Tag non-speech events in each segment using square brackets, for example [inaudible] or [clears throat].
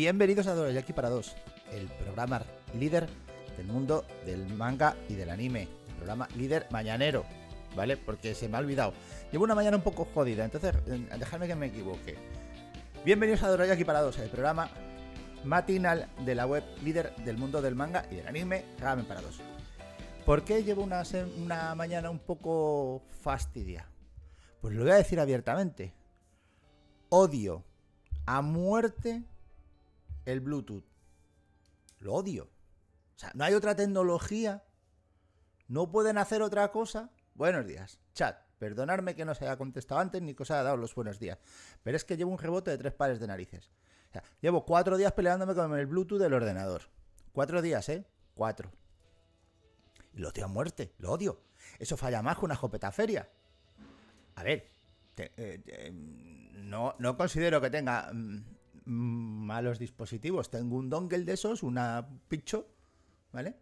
Bienvenidos a Dorayaki para dos, el programa líder del mundo del manga y del anime. El programa líder mañanero, ¿vale? Porque se me ha olvidado. Llevo una mañana un poco jodida, entonces dejadme que me equivoque. Bienvenidos a Dorayaki para dos, el programa matinal de la web líder del mundo del manga y del anime, Ramen para dos. ¿Por qué llevo una, una mañana un poco fastidia? Pues lo voy a decir abiertamente. Odio a muerte el Bluetooth. Lo odio. O sea, no hay otra tecnología. No pueden hacer otra cosa. Buenos días, chat. Perdonadme que no se haya contestado antes ni que os haya dado los buenos días. Pero es que llevo un rebote de tres pares de narices. llevo cuatro días peleándome con el Bluetooth del ordenador. Cuatro días, ¿eh? Cuatro. lo odio a muerte, lo odio. Eso falla más que una jopeta feria. A ver, eh, mm, no, no considero que tenga mm, malos dispositivos. Tengo un dongle de esos, una picho, ¿vale?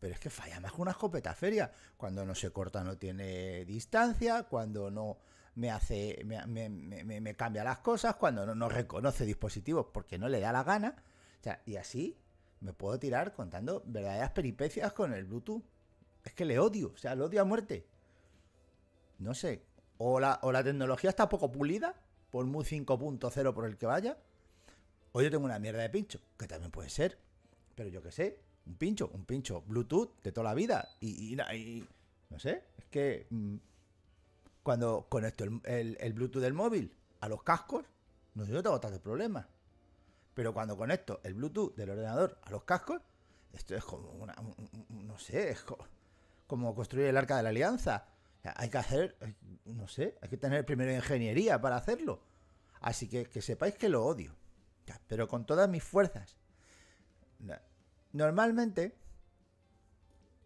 Pero es que falla más que una escopeta feria. Cuando no se corta no tiene distancia, cuando no me hace, me, cambia las cosas, cuando no, reconoce dispositivos porque no le da la gana. O sea, y así me puedo tirar contando verdaderas peripecias con el Bluetooth. Es que le odio, o sea, le odio a muerte. No sé, o la, o la tecnología está poco pulida, por muy 5.0 por el que vaya, o yo tengo una mierda de pincho, que también puede ser. Pero yo qué sé, un pincho, un pincho Bluetooth de toda la vida. Y, no sé, es que mm, cuando conecto el, el, Bluetooth del móvil a los cascos, no sé, yo tengo tantos problemas. Pero cuando conecto el Bluetooth del ordenador a los cascos, esto es como una. no sé, es como, construir el arca de la alianza. hay que hacer. Eh, no sé, hay que tener primero ingeniería para hacerlo. Así que que sepáis que lo odio pero con todas mis fuerzas. Normalmente,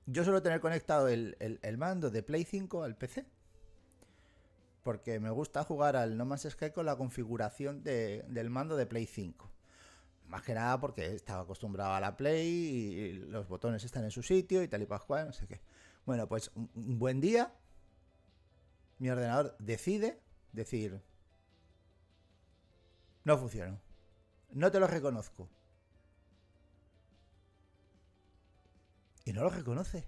yo suelo tener conectado el, mando de Play 5 al PC. Porque me gusta jugar al No Man's Sky con la configuración del mando de Play 5. Más que nada porque estaba acostumbrado a la Play y los botones están en su sitio y tal y cual, no sé qué. Bueno, pues un, buen día, mi ordenador decide decir, no funcionó no te lo reconozco. Y no lo reconoce.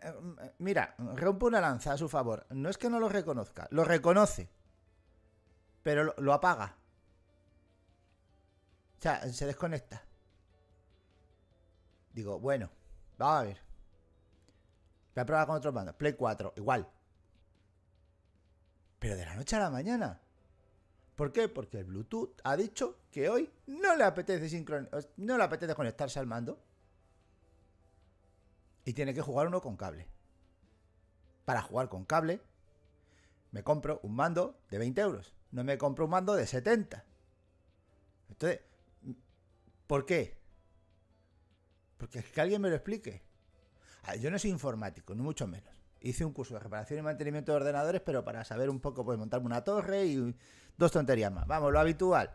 Eh, mira, rompe una lanza a su favor. No es que no lo reconozca, lo reconoce. Pero lo, apaga. O sea, se desconecta. Digo, bueno, vamos a ver. Voy a probar con otros bandos. Play 4, igual. Pero de la noche a la mañana. ¿Por qué? Porque el Bluetooth ha dicho que hoy no le apetece no le apetece conectarse al mando. Y tiene que jugar uno con cable. Para jugar con cable, me compro un mando de 20 euros. No me compro un mando de 70. Entonces, ¿por qué? Porque es que alguien me lo explique. yo no soy informático, ni mucho menos. Hice un curso de reparación y mantenimiento de ordenadores, pero para saber un poco, pues montarme una torre y dos tonterías más. Vamos, lo habitual.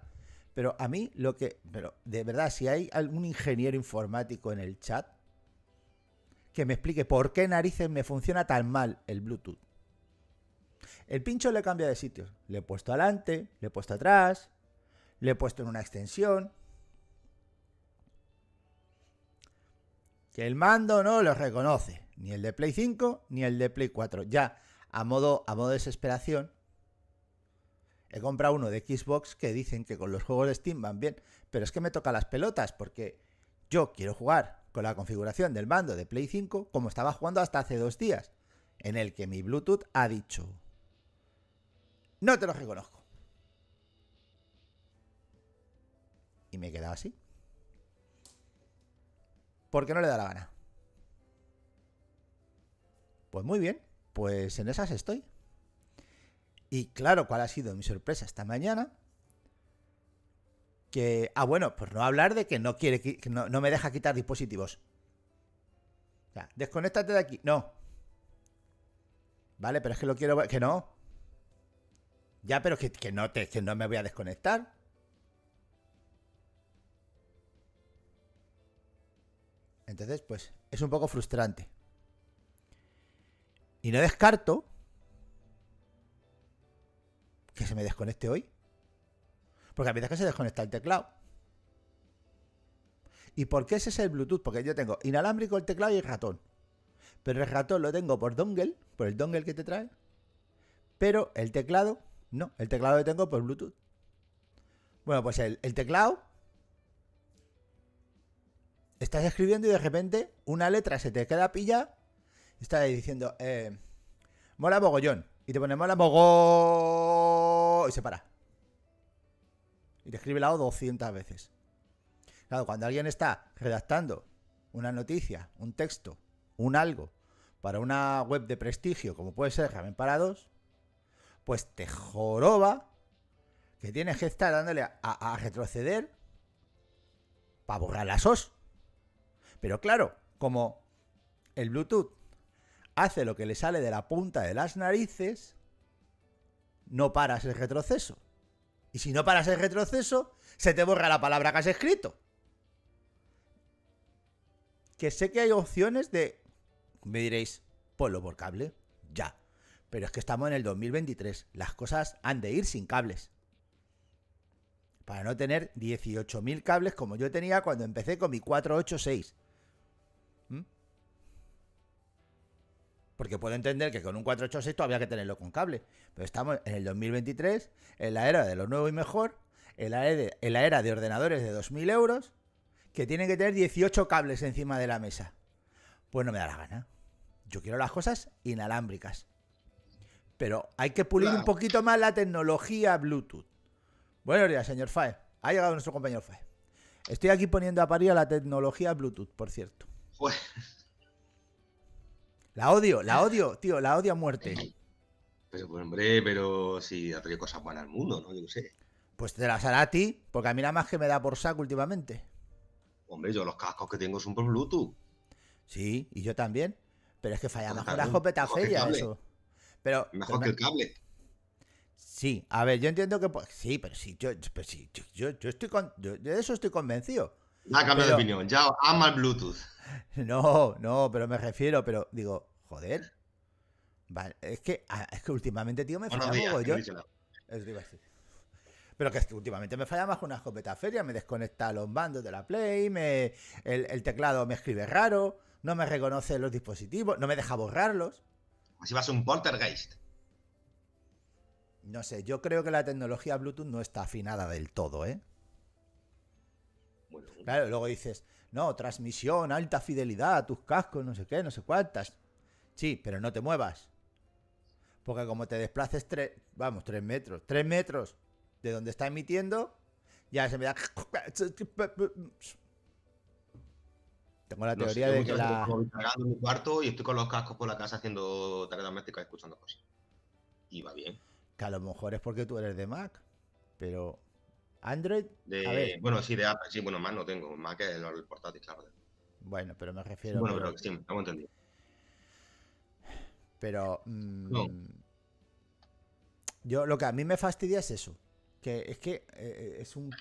Pero a mí lo que... Pero de verdad, si hay algún ingeniero informático en el chat que me explique por qué narices me funciona tan mal el Bluetooth. El pincho le cambia de sitio. Le he puesto adelante, le he puesto atrás, le he puesto en una extensión. Que el mando no lo reconoce. Ni el de Play 5 ni el de Play 4. Ya, a modo, a modo de desesperación, He comprado uno de Xbox que dicen que con los juegos de Steam van bien, pero es que me toca las pelotas porque yo quiero jugar con la configuración del mando de Play 5 como estaba jugando hasta hace dos días, en el que mi Bluetooth ha dicho, no te lo reconozco. Y me he quedado así. Porque no le da la gana. Pues muy bien, pues en esas estoy. Y claro, ¿cuál ha sido mi sorpresa esta mañana? Que, ah, bueno, pues no hablar de que no quiere, que no, me deja quitar dispositivos. O sea, desconéctate de aquí. No. Vale, pero es que lo quiero, que no. Ya, pero que, no que no me voy a desconectar. Entonces, pues, es un poco frustrante. Y no descarto que se me desconecte hoy. Porque a veces que se desconecta el teclado. ¿Y por qué ese es el Bluetooth? Porque yo tengo inalámbrico el teclado y el ratón. Pero el ratón lo tengo por dongle, por el dongle que te trae. Pero el teclado, no, el teclado lo tengo por Bluetooth. Bueno, pues el, teclado. Estás escribiendo y de repente una letra se te queda pilla. Estás diciendo, eh, mola bogollón. Y te ponemos la mogó. Y se para. Y te escribe la O 200 veces. Claro, cuando alguien está redactando una noticia, un texto, un algo, para una web de prestigio, como puede ser Ramen Parados, pues te joroba que tienes que estar dándole a, retroceder para borrar las os. Pero claro, como el Bluetooth hace lo que le sale de la punta de las narices, no paras el retroceso. Y si no paras el retroceso, se te borra la palabra que has escrito. Que sé que hay opciones de... Me diréis, ponlo por cable, ya. Pero es que estamos en el 2023, las cosas han de ir sin cables. Para no tener 18.000 cables como yo tenía cuando empecé con mi 486. Porque puedo entender que con un 486 había que tenerlo con cable. Pero estamos en el 2023, en la era de lo nuevo y mejor, en la, era de ordenadores de 2.000 euros, que tienen que tener 18 cables encima de la mesa. Pues no me da la gana. Yo quiero las cosas inalámbricas. Pero hay que pulir un poquito más la tecnología Bluetooth. Buenos días, señor Fae. Ha llegado nuestro compañero Fae. Estoy aquí poniendo a parir a la tecnología Bluetooth, por cierto. Pues... La odio, la odio, tío, la odio a muerte. Pero, pues, hombre, pero si hace cosas buenas al mundo, ¿no? Yo no sé. Pues te las hará a ti, porque a mí nada más que me da por saco últimamente. Hombre, yo los cascos que tengo son por Bluetooth. Sí, y yo también. Pero es que falla mejor la escopeta fea eso. Pero, mejor que el cable. Sí, a ver, yo entiendo que. Pues, sí, pero sí, yo, yo, estoy con, de eso estoy convencido. ha cambiado de opinión, ya ama el Bluetooth. [laughs] No, no, pero me refiero, pero digo, joder. Vale, es que, ah, últimamente, tío, me falla un Pero que, últimamente me falla más una escopeta feria, me desconecta los bandos de la Play, me, el, teclado me escribe raro, no me reconoce los dispositivos, no me deja borrarlos. Así vas un poltergeist. No sé, yo creo que la tecnología Bluetooth no está afinada del todo, ¿eh? Claro, luego dices, no, transmisión, alta fidelidad, tus cascos, no sé qué, no sé cuántas. Sí, pero no te muevas. Porque como te desplaces tres, vamos, tres metros, tres metros de donde está emitiendo, ya se me da... Tengo la teoría de que la... Estoy en mi cuarto y estoy con los cascos por la casa haciendo tareas doméstica, escuchando cosas. Y va bien. Que a lo mejor es porque tú eres de Mac, pero Android. Bueno, sí, de Apple, sí, bueno, más no tengo. Más que el portátil, claro. Bueno, pero me refiero. Bueno, pero, pero sí, entendido. Pero. Mm, yo lo que a mí me fastidia es eso. Que es que eh, eh, es un.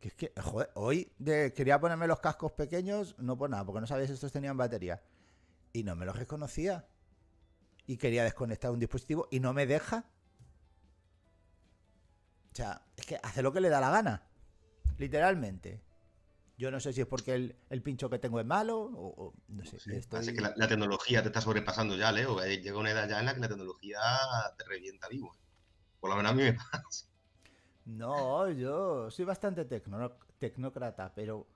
Que es que, joder, hoy quería ponerme los cascos pequeños, no por nada, porque no sabía si estos tenían batería. Y no me los reconocía. Y quería desconectar un dispositivo y no me deja. O sea, es que hace lo que le da la gana. Literalmente. Yo no sé si es porque el, pincho que tengo es malo o, no sé. que la, tecnología te está sobrepasando ya, Leo. Eh, llega una edad ya en la que la tecnología te revienta vivo. Eh. Por lo menos a mí me [laughs] pasa. No, yo soy bastante tecnócrata, pero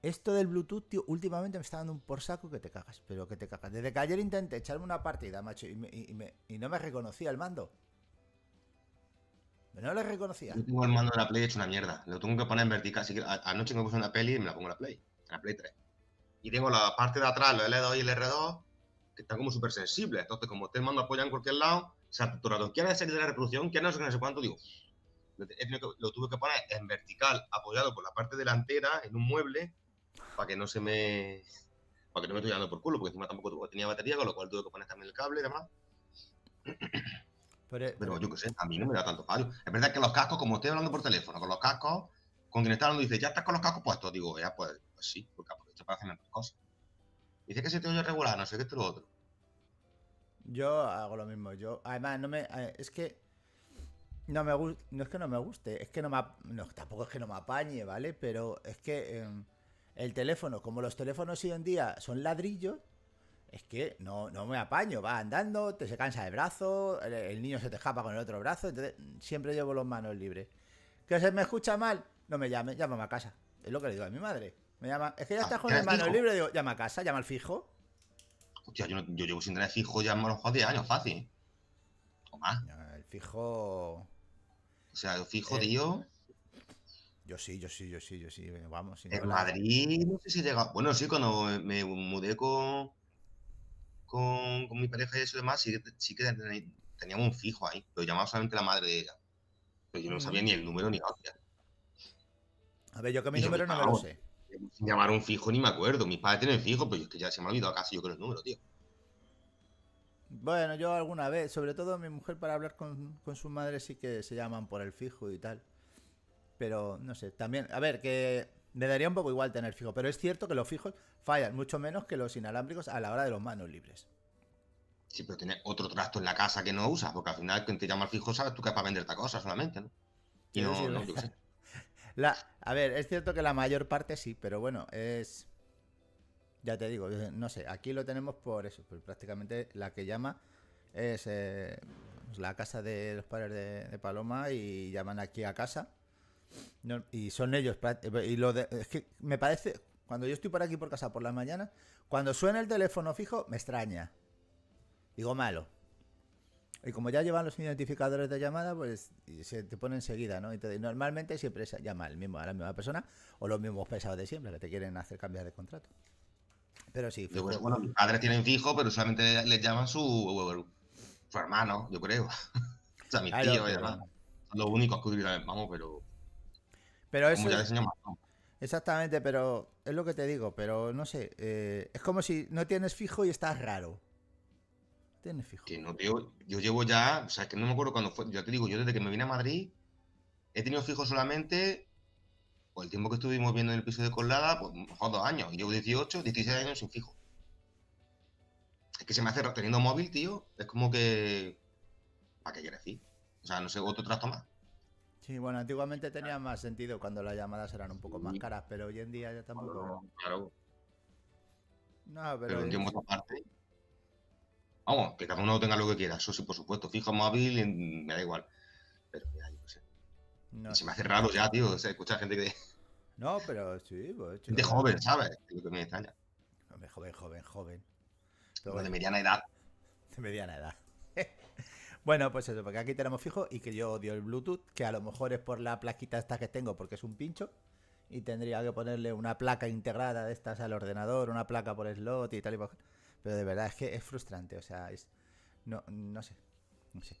esto del Bluetooth, tío, últimamente me está dando un por saco que te cagas, pero que te cagas. Desde que ayer intenté echarme una partida, macho, y, y no me reconocía el mando. Pero no le reconocía. Yo tengo el mando de la Play hecho una mierda. Lo tengo que poner en vertical. Así que anoche me puse una peli y me la pongo en la Play. En la Play 3. Y tengo la parte de atrás, los L2 y el R2, que están como súper sensibles. Entonces, como tengo el mando apoyado en cualquier lado, se ha saturado. ¿Quién salir de la reproducción? ¿Quién no sé, no sé cuánto? Digo, lo, lo tuve que poner en vertical, apoyado por la parte delantera, en un mueble, para que no se me para que no me estoy dando por culo, porque encima tampoco tenía batería, con lo cual tuve que poner también el cable y demás. Eh, pero, yo qué sé, a mí no me da tanto fallo. Es verdad que los cascos, como estoy hablando por teléfono, con los cascos, con quien está hablando dice, ya estás con los cascos puestos. Digo, ya, pues, pues, sí, porque te para hacer cosas. Dice que se te oye regular, no sé qué es lo otro. Yo hago lo mismo. Yo, además, no me. Eh, es que. No me No es que no me guste. Es que no me. No, tampoco es que no me apañe, ¿vale? Pero es que. Em, el teléfono, como los teléfonos hoy en día son ladrillos, es que no, no me apaño, va andando, te se cansa el brazo, el, niño se te escapa con el otro brazo, entonces mm, siempre llevo los manos libres. Que se me escucha mal, no me llame, llámame a casa. Es lo que le digo a mi madre. Me llama, es que ya ah, estás con el manos libres, digo, llama a casa, llama al fijo. Hostia, yo, llevo sin tener fijo ya unos 10 años, fácil. O más. El fijo. O sea, el fijo, eh, tío. Yo sí, yo sí, yo sí, yo sí. Vamos. En Madrid, no sé si llega. Bueno, sí, cuando me mudé con, con, mi pareja y eso demás, sí, que teníamos un fijo ahí. Lo llamaba solamente la madre de ella. Pero yo no sabía mm. ni el número ni la A ver, yo que mi número no me lo sé. Llamar un fijo ni me acuerdo. Mis padres tienen fijo, pues es que ya se me ha olvidado casi yo con el número, tío. Bueno, yo alguna vez, sobre todo mi mujer para hablar con, con su madre sí que se llaman por el fijo y tal. Pero no sé, también, a ver, que me daría un poco igual tener fijo, pero es cierto que los fijos fallan mucho menos que los inalámbricos a la hora de los manos libres. Sí, pero tienes otro trasto en la casa que no usas, porque al final quien te llama el fijo sabes tú que es para esta cosa solamente, ¿no? [laughs] a ver, es cierto que la mayor parte sí, pero bueno, es... Ya te digo, no sé, aquí lo tenemos por eso, prácticamente la que llama es eh, la casa de los padres de Paloma y llaman aquí a casa y son ellos. Y lo de, es que me parece, cuando yo estoy por aquí por casa por las mañana cuando suena el teléfono fijo, me extraña. Digo, malo. Y como ya llevan los identificadores de llamada, pues se te pone enseguida, ¿no? Entonces, normalmente siempre se llama el mismo, a la misma persona o los mismos pesados de siempre que te quieren hacer cambiar de contrato. Pero sí. bueno, mis padres tienen fijo, pero solamente les llaman su, hermano, yo creo. [laughs] o sea, mis tíos, y demás. Los únicos que utilizan, vamos, pero pero eso... Exactamente, pero es lo que te digo, pero no sé, eh, es como si no tienes fijo y estás raro. Tienes fijo. yo llevo ya, o sea, que no me acuerdo cuando fue, yo te digo, yo desde que me vine a Madrid he tenido fijo solamente por el tiempo que estuvimos viendo en el piso de Colada, pues mejor dos años, y llevo 18, 16 años sin fijo. Es que se me hace, teniendo móvil, tío, es como que... ¿Para qué quieres decir? O sea, no sé, otro trato más. Sí, bueno, antiguamente tenía más sentido cuando las llamadas eran un poco más caras, pero hoy en día ya tampoco. Claro. No, pero. pero aparte. Vamos, que cada uno tenga lo que quiera, eso sí, por supuesto. Fijo, móvil, me da igual. Pero ya, yo sé. Se me hace raro ya, tío, o gente que. No, pero sí, pues. De joven, ¿sabes? Lo que me extraña. Hombre, joven, joven, joven. de mediana edad. De mediana edad. Bueno, pues eso, porque aquí tenemos fijo y que yo odio el Bluetooth, que a lo mejor es por la plaquita esta que tengo, porque es un pincho. Y tendría que ponerle una placa integrada de estas al ordenador, una placa por slot y tal y por... Pero de verdad es que es frustrante, o sea, es... No, no sé, no sé.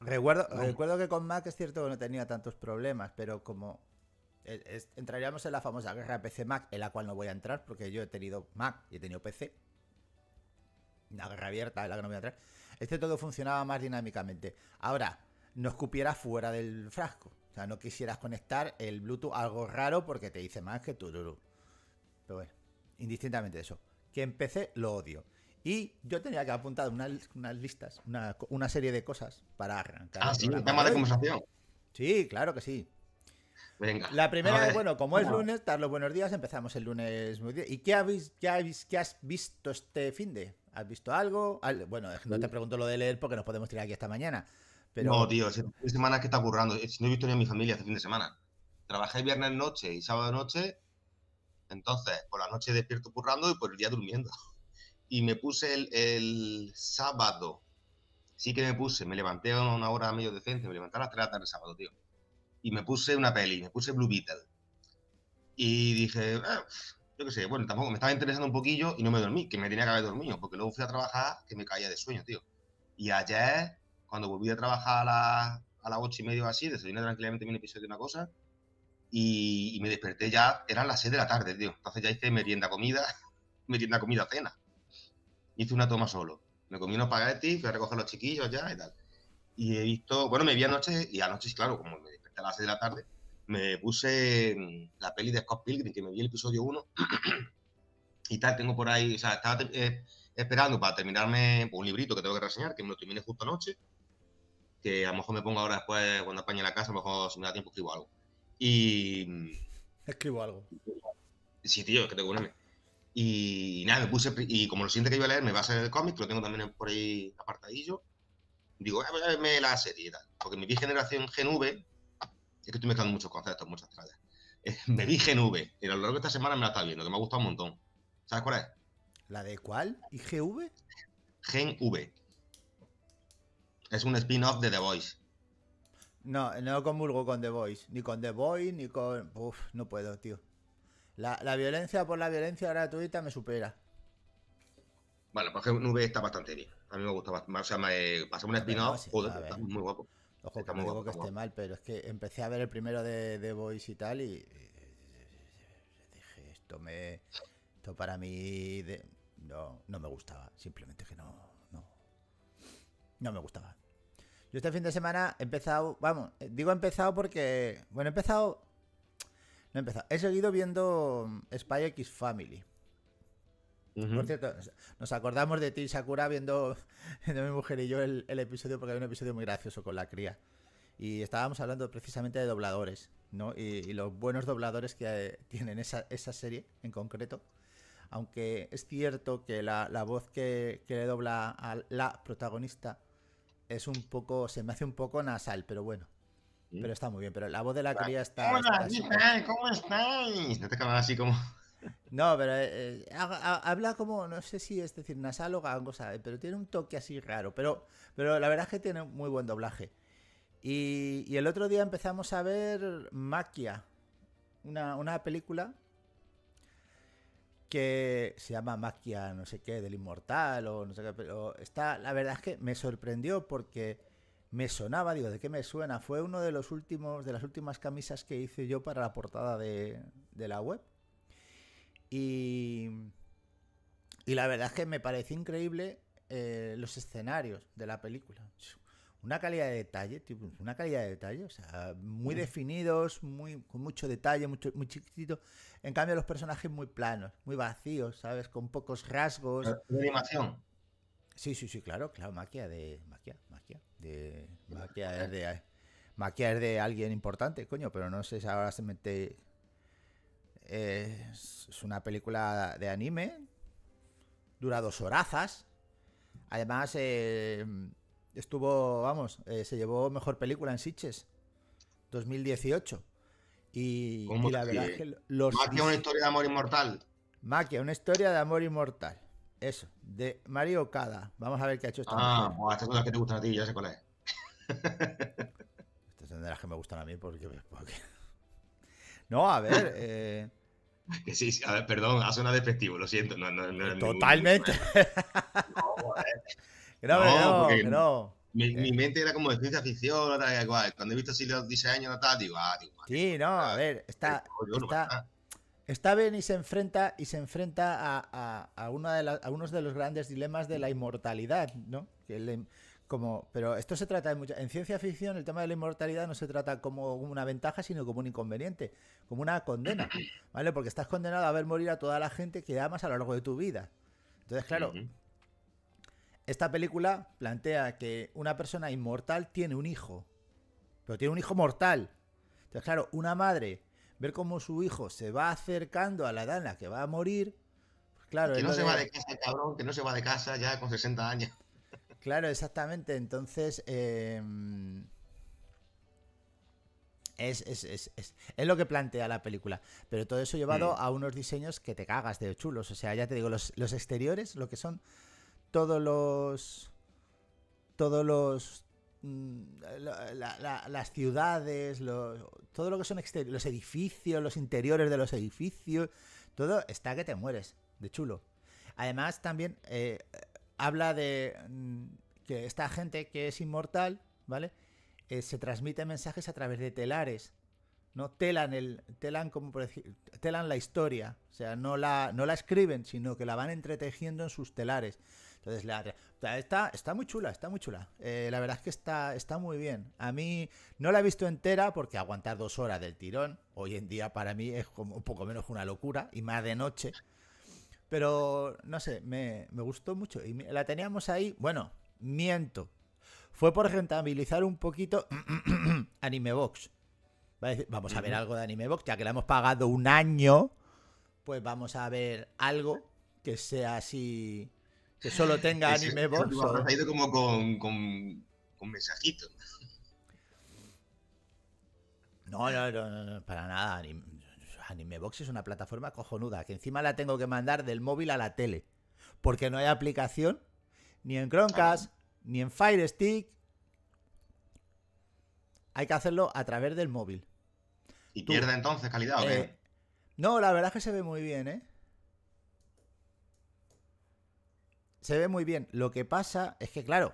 Recuerdo, recuerdo que con Mac es cierto que no tenía tantos problemas, pero como e, entraríamos en la famosa guerra PC-Mac, en la cual no voy a entrar porque yo he tenido Mac y he tenido PC. Una guerra abierta en la que no voy a entrar. Este todo funcionaba más dinámicamente. Ahora, no escupieras fuera del frasco. O sea, no quisieras conectar el Bluetooth algo raro porque te dice más que tururu. Pero bueno, indistintamente de eso. Que empecé, lo odio. Y yo tenía que apuntar unas, unas listas, una, serie de cosas para arrancar. Ah, sí, un tema de conversación. Sí, claro que sí. Venga. La primera, bueno, como es lunes, dar los buenos días, empezamos el lunes. Muy ¿Y qué, habéis, habéis, qué has visto este fin de? ¿Has visto algo? Bueno, no te mm. pregunto lo de leer porque nos podemos tirar aquí esta mañana. Pero... No, tío, ese fin de semana que está currando. Eh, no he visto ni a mi familia este fin de semana. Trabajé viernes noche y sábado noche. Entonces, por la noche despierto currando y por el día durmiendo. Y me puse el, sábado. Sí que me puse, me levanté a una hora medio decente, me levanté a las 3 de la tarde el sábado, tío. Y me puse una peli, me puse Blue Beetle. Y dije, ah, yo qué sé, bueno, tampoco me estaba interesando un poquillo y no me dormí, que me tenía que haber dormido, porque luego fui a trabajar que me caía de sueño, tío. Y ayer, cuando volví a trabajar a las a ocho y medio o así, desayuné tranquilamente un episodio de una cosa y, me desperté ya, eran las seis de la tarde, tío. Entonces ya hice merienda comida, [laughs] merienda comida cena. Hice una toma solo. Me comí unos ti fui a recoger a los chiquillos ya y tal. Y he visto, bueno, me vi anoche y anoche, claro, como me desperté a las 6 de la tarde, me puse la peli de Scott Pilgrim, que me vi el episodio 1 [clears throat] y tal, tengo por ahí, o sea, estaba eh, esperando para terminarme un librito que tengo que reseñar, que me lo termine justo anoche, que a lo mejor me pongo ahora después, cuando apañe la casa, a lo mejor si me da tiempo escribo algo. Y... Mm, escribo algo. Sí, tío, es que tengo un M. Y, nada, me puse, y como lo siento que iba a leer me va a ser el cómic, que lo tengo también por ahí apartadillo, digo, voy a verme la serie y tal, porque mi generación Gen es que estoy mezclando muchos conceptos, muchas trallas. Eh, [laughs] me vi V, y a lo largo de esta semana me la está viendo, que me ha gustado un montón. ¿Sabes cuál es? ¿La de cuál? ¿IGV? Gen V. Es un spin-off de The Voice. No, no convulgo con The Voice. Ni con The Voice, ni con. Uf, no puedo, tío. La, la violencia por la violencia gratuita me supera. Vale, pues Gen V está bastante bien. A mí me gusta bastante. O sea, me un spin-off. Joder, está muy guapo. Ojo, que me digo que esté mal, pero es que empecé a ver el primero de, The Boys y tal y, dije, esto me. Esto para mí no, no me gustaba. Simplemente que no. No, no me gustaba. Yo este fin de semana he empezado. Vamos, digo he empezado porque. Bueno, he empezado. No he empezado. He seguido viendo Spy X Family. Por cierto, nos acordamos de ti, Sakura, viendo, [laughs] de mi mujer y yo el, episodio, porque hay un episodio muy gracioso con la cría. Y estábamos hablando precisamente de dobladores, ¿no? Y, los buenos dobladores que eh, tienen esa, esa, serie en concreto. Aunque es cierto que la, voz que, le dobla a la protagonista es un poco, se me hace un poco nasal, pero bueno. Pero está muy bien, pero la voz de la cría está... Hola, ¿Cómo estáis? No te acabas así como... No, pero eh, eh, habla como, no sé si es decir nasal o así, pero tiene un toque así raro. Pero, pero la verdad es que tiene muy buen doblaje. Y, el otro día empezamos a ver Maquia, una, película que se llama Maquia, no sé qué, del Inmortal o no sé qué, pero está, la verdad es que me sorprendió porque me sonaba, digo, ¿de qué me suena? Fue uno de los últimos, de las últimas camisas que hice yo para la portada de, de la web. Y, la verdad es que me parece increíble eh, los escenarios de la película. Una calidad de detalle, una calidad de detalle, o sea, muy mm. definidos, muy, con mucho detalle, mucho, muy chiquitito. En cambio, los personajes muy planos, muy vacíos, ¿sabes? Con pocos rasgos. De animación. Sí, sí, sí, claro, claro, maquia de. Maquia, maquia. De. Maquia es de. Maquia es de alguien importante, coño, pero no sé si ahora se mete. Es, una película de anime. Dura dos horazas. Además, eh, estuvo, vamos, eh, se llevó mejor película en Sitches 2018. Y, la verdad que los. Maquia, una historia de amor inmortal. Maquia, una historia de amor inmortal. Eso, de Mario Kada Vamos a ver qué ha hecho esta Ah, estas son las que te gustan a ti, ya sé cuál es. [laughs] Estas son las que me gustan a mí porque no, a ver. Eh. [laughs] Que sí, a ver, perdón, hace una despectivo, lo siento. No, no, Totalmente. [laughs] No, no, no, no. Mi, eh. mente era como de ciencia ficción, igual. Cuando he visto así los diseños, tal, digo, ah, digo. Sí, no, a ver, está, está, está, bien y se enfrenta, y se enfrenta a, a, una de a unos de los grandes dilemas de la inmortalidad, ¿no? como, pero esto se trata de en ciencia ficción el tema de la inmortalidad no se trata como una ventaja, sino como un inconveniente, como una condena, [clears throat] ¿vale? Porque estás condenado a ver morir a toda la gente que amas a lo largo de tu vida. Entonces, claro, esta película plantea que una persona inmortal tiene un hijo, pero tiene un hijo mortal. Entonces, claro, una madre ver cómo su hijo se va acercando a la edad que va a morir, pues claro, que no se va de casa, cabrón, que no se va de casa ya con 60 años. Claro, exactamente. Entonces, em, es, lo que plantea la película. Pero todo eso llevado mm. a unos diseños que te cagas de chulos. O sea, ya te digo, los, exteriores, lo que son todos los... Todos los... Mm, las ciudades, todo lo que son exteriores, los edificios, los interiores de los edificios, todo está que te mueres de chulo. Además, también eh, habla de mm, que esta gente que es inmortal, ¿vale? Eh, se transmite mensajes a través de telares, ¿no? Telan, el, telan, como por decir, telan la historia, o sea, no la, no la escriben, sino que la van entretejiendo en sus telares. Entonces, la, está, está muy chula, está muy chula. Eh, la verdad es que está, está muy bien. A mí no la he visto entera porque aguantar dos horas del tirón, hoy en día para mí es como un poco menos una locura, y más de noche. Pero no sé, me, gustó mucho. Y la teníamos ahí, bueno, miento. Fue por rentabilizar un poquito [clears throat] Anime Box. Vamos a ver algo de Anime Box, ya que la hemos pagado un año, pues vamos a ver algo que sea así, que solo tenga Anime Box. [laughs] Ha ido como con, con, con mensajitos. No, no, no, no, para nada. Animebox es una plataforma cojonuda, que encima la tengo que mandar del móvil a la tele. Porque no hay aplicación ni en Chromecast, ah, ni en Fire Stick. Hay que hacerlo a través del móvil. ¿Y pierde entonces calidad o qué? Eh, no, la verdad es que se ve muy bien, ¿eh? Se ve muy bien. Lo que pasa es que, claro,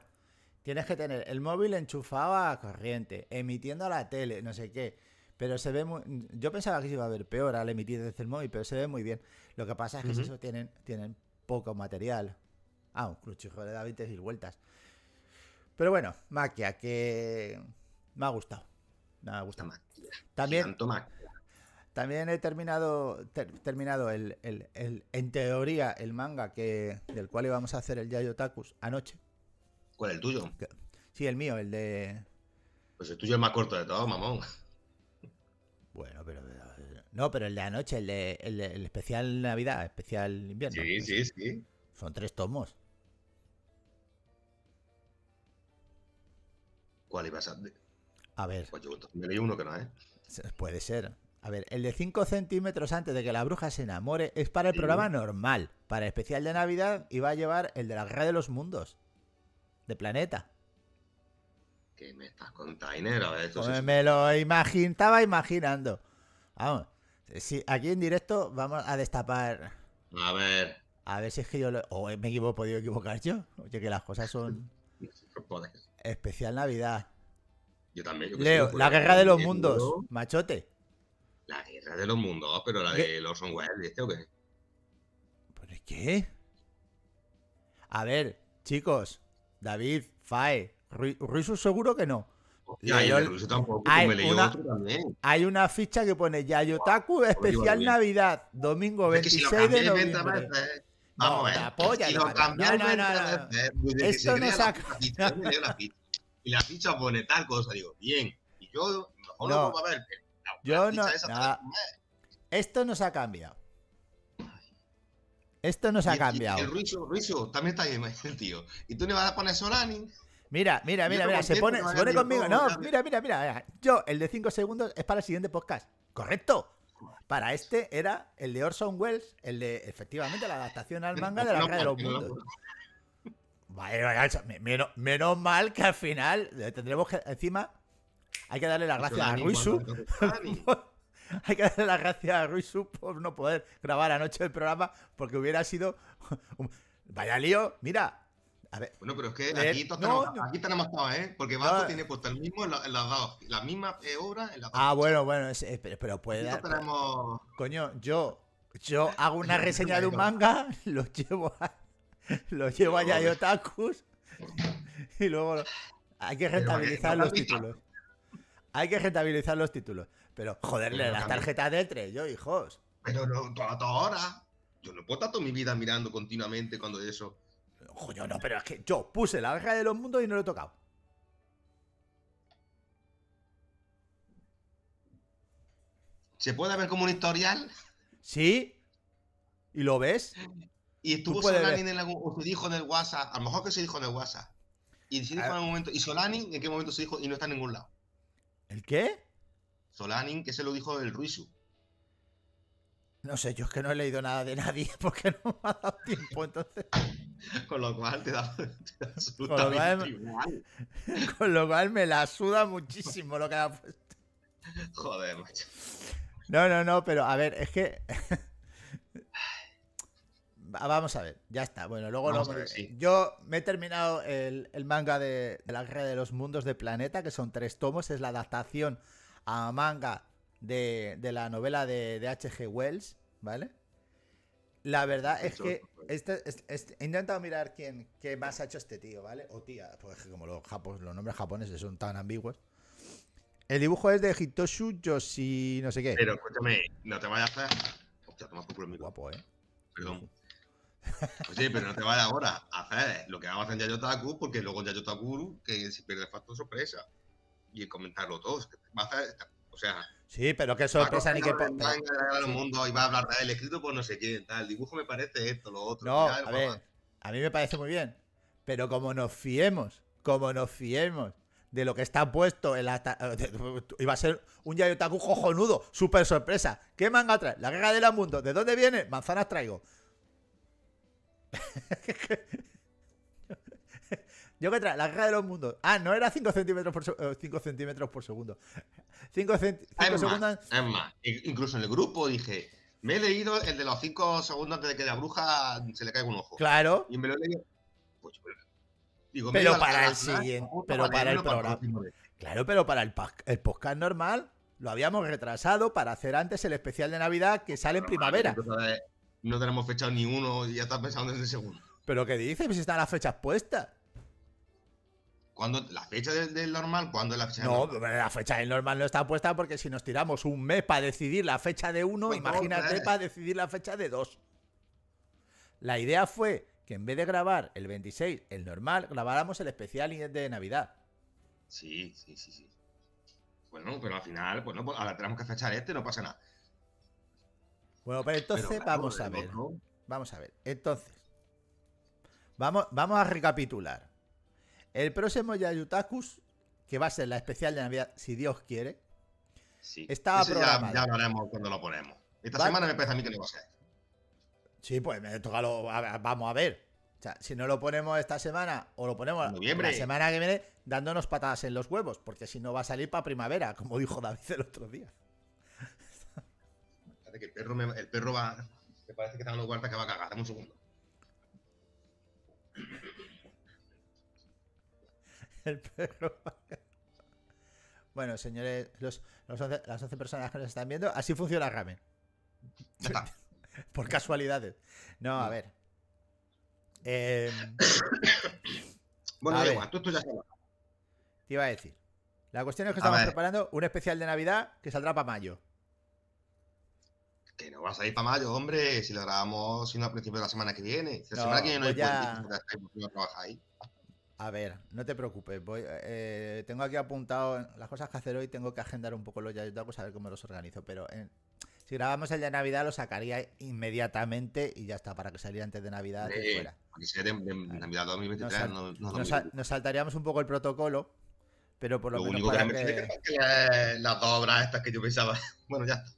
tienes que tener el móvil enchufado a corriente, emitiendo a la tele, no sé qué. Pero se ve muy, Yo pensaba que se iba a ver peor al emitir desde el móvil, pero se ve muy bien. Lo que pasa es que esos eso tienen, tienen poco material. Ah, un crucijo le da y vueltas. Pero bueno, Maquia, que me ha gustado. Me ha gustado. También, también he terminado, terminado el, en teoría, el manga que, del cual íbamos a hacer el Yayo Takus anoche. ¿Cuál, el tuyo? sí, el mío, el de... Pues el tuyo es más corto de todo, mamón. Bueno, pero. No, pero el de anoche, el, el, especial Navidad, especial invierno. Sí, sí, sí. Son tres tomos. ¿Cuál iba a ser? A ver. Pues uno que no, ¿eh? Puede ser. A ver, el de 5 centímetros antes de que la bruja se enamore es para el programa normal. Para el especial de Navidad iba a llevar el de la guerra de los mundos. De planeta. ¿Qué me estás contando? Pues me lo imaginaba estaba imaginando. Vamos, aquí en directo vamos a destapar. A ver. A ver si es que yo o me he podido equivocar yo. Oye, que las cosas son. [laughs] Especial Navidad. Yo también. Leo, pues, la pues, guerra de los mundos, machote. La guerra de los mundos, pero la de los Wells, ¿viste? o qué? ¿Pero qué? A ver, chicos, David, Fae, Ruiz seguro que no. tampoco, hay, me una, hay una ficha que pone Yayotaku especial Navidad, domingo 26 de noviembre. ¿eh? vamos, a ver. Esto no y la ficha pone tal cosa, digo, bien. Y yo, mejor no, a ver. no. Esto nos ha cambiado. Esto no se ha cambiado. el Ruizo, también está bien, [laughs] tío. Y tú le vas a poner Solani. Mira, mira, mira, mira, se pone, se pone conmigo. No, mira, mira, mira. Yo, el de 5 segundos es para el siguiente podcast. Correcto. Para este era el de Orson Welles, el de efectivamente la adaptación al manga de la Guerra de los Mundos. Vale, menos, menos mal que al final tendremos que encima hay que darle las gracias a Ruizu. [laughs] hay que darle las gracias a Ruizu por no poder grabar anoche el programa porque hubiera sido vaya lío, mira, bueno, pero es que aquí, tenemos, aquí tenemos todo, ¿eh? Porque Bato eh. tiene puesto el mismo en, las dos, la misma eh, obra en las dos. Ah, bueno, bueno, pero, pues... puede Tenemos... Coño, yo, yo hago una [laughs] reseña de un manga, [laughs] lo llevo a, lo llevo a Yayotakus y luego hay que rentabilizar los títulos. Hay que rentabilizar los títulos. Pero joderle la tarjeta de tres, yo, hijos. Pero no, toda, ahora hora. Yo no puedo estar toda mi vida mirando continuamente cuando eso no, pero es que yo puse la verga de los mundos y no lo he tocado. ¿Se puede ver como un historial? Sí. ¿Y lo ves? Y estuvo Solani en algún... o se dijo en el WhatsApp, a lo mejor que se dijo en el WhatsApp. Y se ah. en momento, y Solani en qué momento se dijo y no está en ningún lado. ¿El qué? Solanin, que se lo dijo el Ruizu. No sé, yo es que no he leído nada de nadie [laughs] porque no me ha dado tiempo, entonces. [laughs] Con lo cual te da, [laughs] [laughs] con lo cual, me la suda muchísimo lo que ha puesto. Joder, macho. No, no, no, pero a ver, es que. [sighs] Vamos a ver, ya está. Bueno, luego lo... Yo me he terminado el, manga de, la guerra de los mundos de Planeta, que son tres tomos, es la adaptación a manga de, la novela de, de H.G. Wells, ¿vale? La verdad es que pues. este, este, este, he intentado mirar quién, qué más ha hecho este tío, ¿vale? O tía, porque pues como los, los nombres japoneses son tan ambiguos. El dibujo es de Hitoshu Yoshi, no sé qué. Pero escúchame, no te vayas a hacer. Hostia, toma por culo el Guapo, ¿eh? Perdón. Sí, pero no te vayas ahora a hacer lo que vamos a hacer en Yayotaku, porque luego Yayotaku, que si pierde el factor sorpresa y comentarlo todo. a O sea, Sí, pero qué sorpresa ni que. el mundo y va a hablar escrito por no sé quién, tal. El dibujo me parece esto, lo otro. No, a a mí me parece muy bien. Pero como nos fiemos, como nos fiemos de lo que está puesto en la. Iba [laughs] a ser un Yayo cojonudo, súper sorpresa. ¿Qué manga trae? La guerra del mundo. ¿De dónde viene? Manzanas traigo. [laughs] Yo que trae, la guerra de los mundos. Ah, no era 5 eh, centímetros por, segundo. 5 centímetros por segundo. 5, es más, incluso en el grupo dije, me he leído el de los 5 segundos antes de que la bruja se le caiga un ojo. Claro. Y me lo he leído. pero, para el siguiente, pero para, el programa. claro, pero para el, podcast normal lo habíamos retrasado para hacer antes el especial de Navidad que sale en primavera. Eh, no tenemos fecha ni uno y ya está pensando en el segundo. ¿Pero qué dices? Si están las fechas puestas. ¿La fecha del, normal? ¿Cuándo la fecha del no, normal? No, la fecha del normal no está puesta porque si nos tiramos un mes para decidir la fecha de uno, pues imagínate para decidir la fecha de dos. La idea fue que en vez de grabar el 26, el normal, grabáramos el especial de Navidad. Sí, sí, sí, sí. Bueno, pero al final, pues no, pues ahora tenemos que fechar este, no pasa nada. Bueno, pues pero entonces vamos a ver. Vamos a ver. Entonces, vamos, vamos a recapitular. El próximo Yayutakus, que va a ser la especial de Navidad, si Dios quiere. Sí. Estaba programado. Ya, lo haremos cuando lo ponemos. Esta semana me parece a mí que no va a ser. Sí, pues me toca lo. vamos a ver. O sea, si no lo ponemos esta semana o lo ponemos la semana que viene, dándonos patadas en los huevos, porque si no va a salir para primavera, como dijo David el otro día. [laughs] Espérate que el perro, me, el va. Me parece que está en los guardas que va a cagar. Dame un segundo. [laughs] Bueno, señores, las 11 personas que nos están viendo, así funciona Ramen. [laughs] Por casualidades. No, a ver. Em, [coughs] bueno, Igual, tú, ya Te iba a decir. La cuestión es que estamos preparando un especial de Navidad que saldrá para mayo. Que no va a salir para mayo, hombre. Si lo grabamos sino a principios de la semana que viene. semana que no a ver, no te preocupes. Voy, eh, tengo aquí apuntado las cosas que hacer hoy. Tengo que agendar un poco los Yayotacos pues a ver cómo los organizo. Pero eh, si grabamos el de Navidad, lo sacaría inmediatamente y ya está, para que saliera antes de Navidad. Navidad 2023. Nos, nos, saltaríamos un poco el protocolo, pero por lo, que, me las estas que yo pensaba. [laughs] bueno, ya está.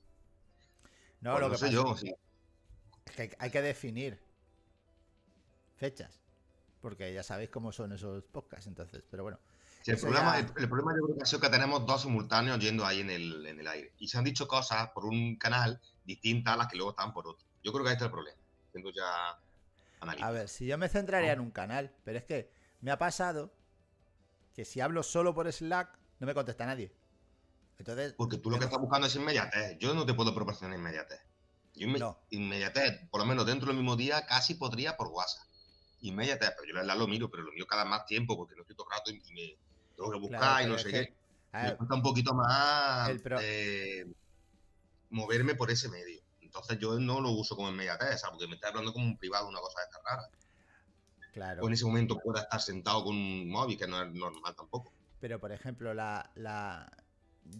No, pues lo que pasa es que hay que definir fechas porque ya sabéis cómo son esos podcasts, entonces, pero bueno. el, problema, de el, que tenemos dos simultáneos yendo ahí en el, aire. Y se han dicho cosas por un canal distintas a las que luego están por otro. Yo creo que ahí está el problema. A ver, si yo me centraría ah. en un canal, pero es que me ha pasado que si hablo solo por Slack, no me contesta nadie. Entonces, Porque tú lo que estás buscando es inmediatez. Yo no te puedo proporcionar inmediatez. Yo inmediatez, por lo menos dentro del mismo día, casi podría por WhatsApp inmediata. Pero yo la, lo miro, pero lo miro cada más tiempo porque no estoy todo el rato y tengo que buscar y no sé qué. me cuesta un poquito más eh, moverme por ese medio. Entonces yo no lo uso como media ¿sabes? porque me está hablando como un privado, una cosa de estas rara. Claro. O en ese momento pueda estar sentado con un móvil, que no es normal tampoco. Pero, por ejemplo, la, la,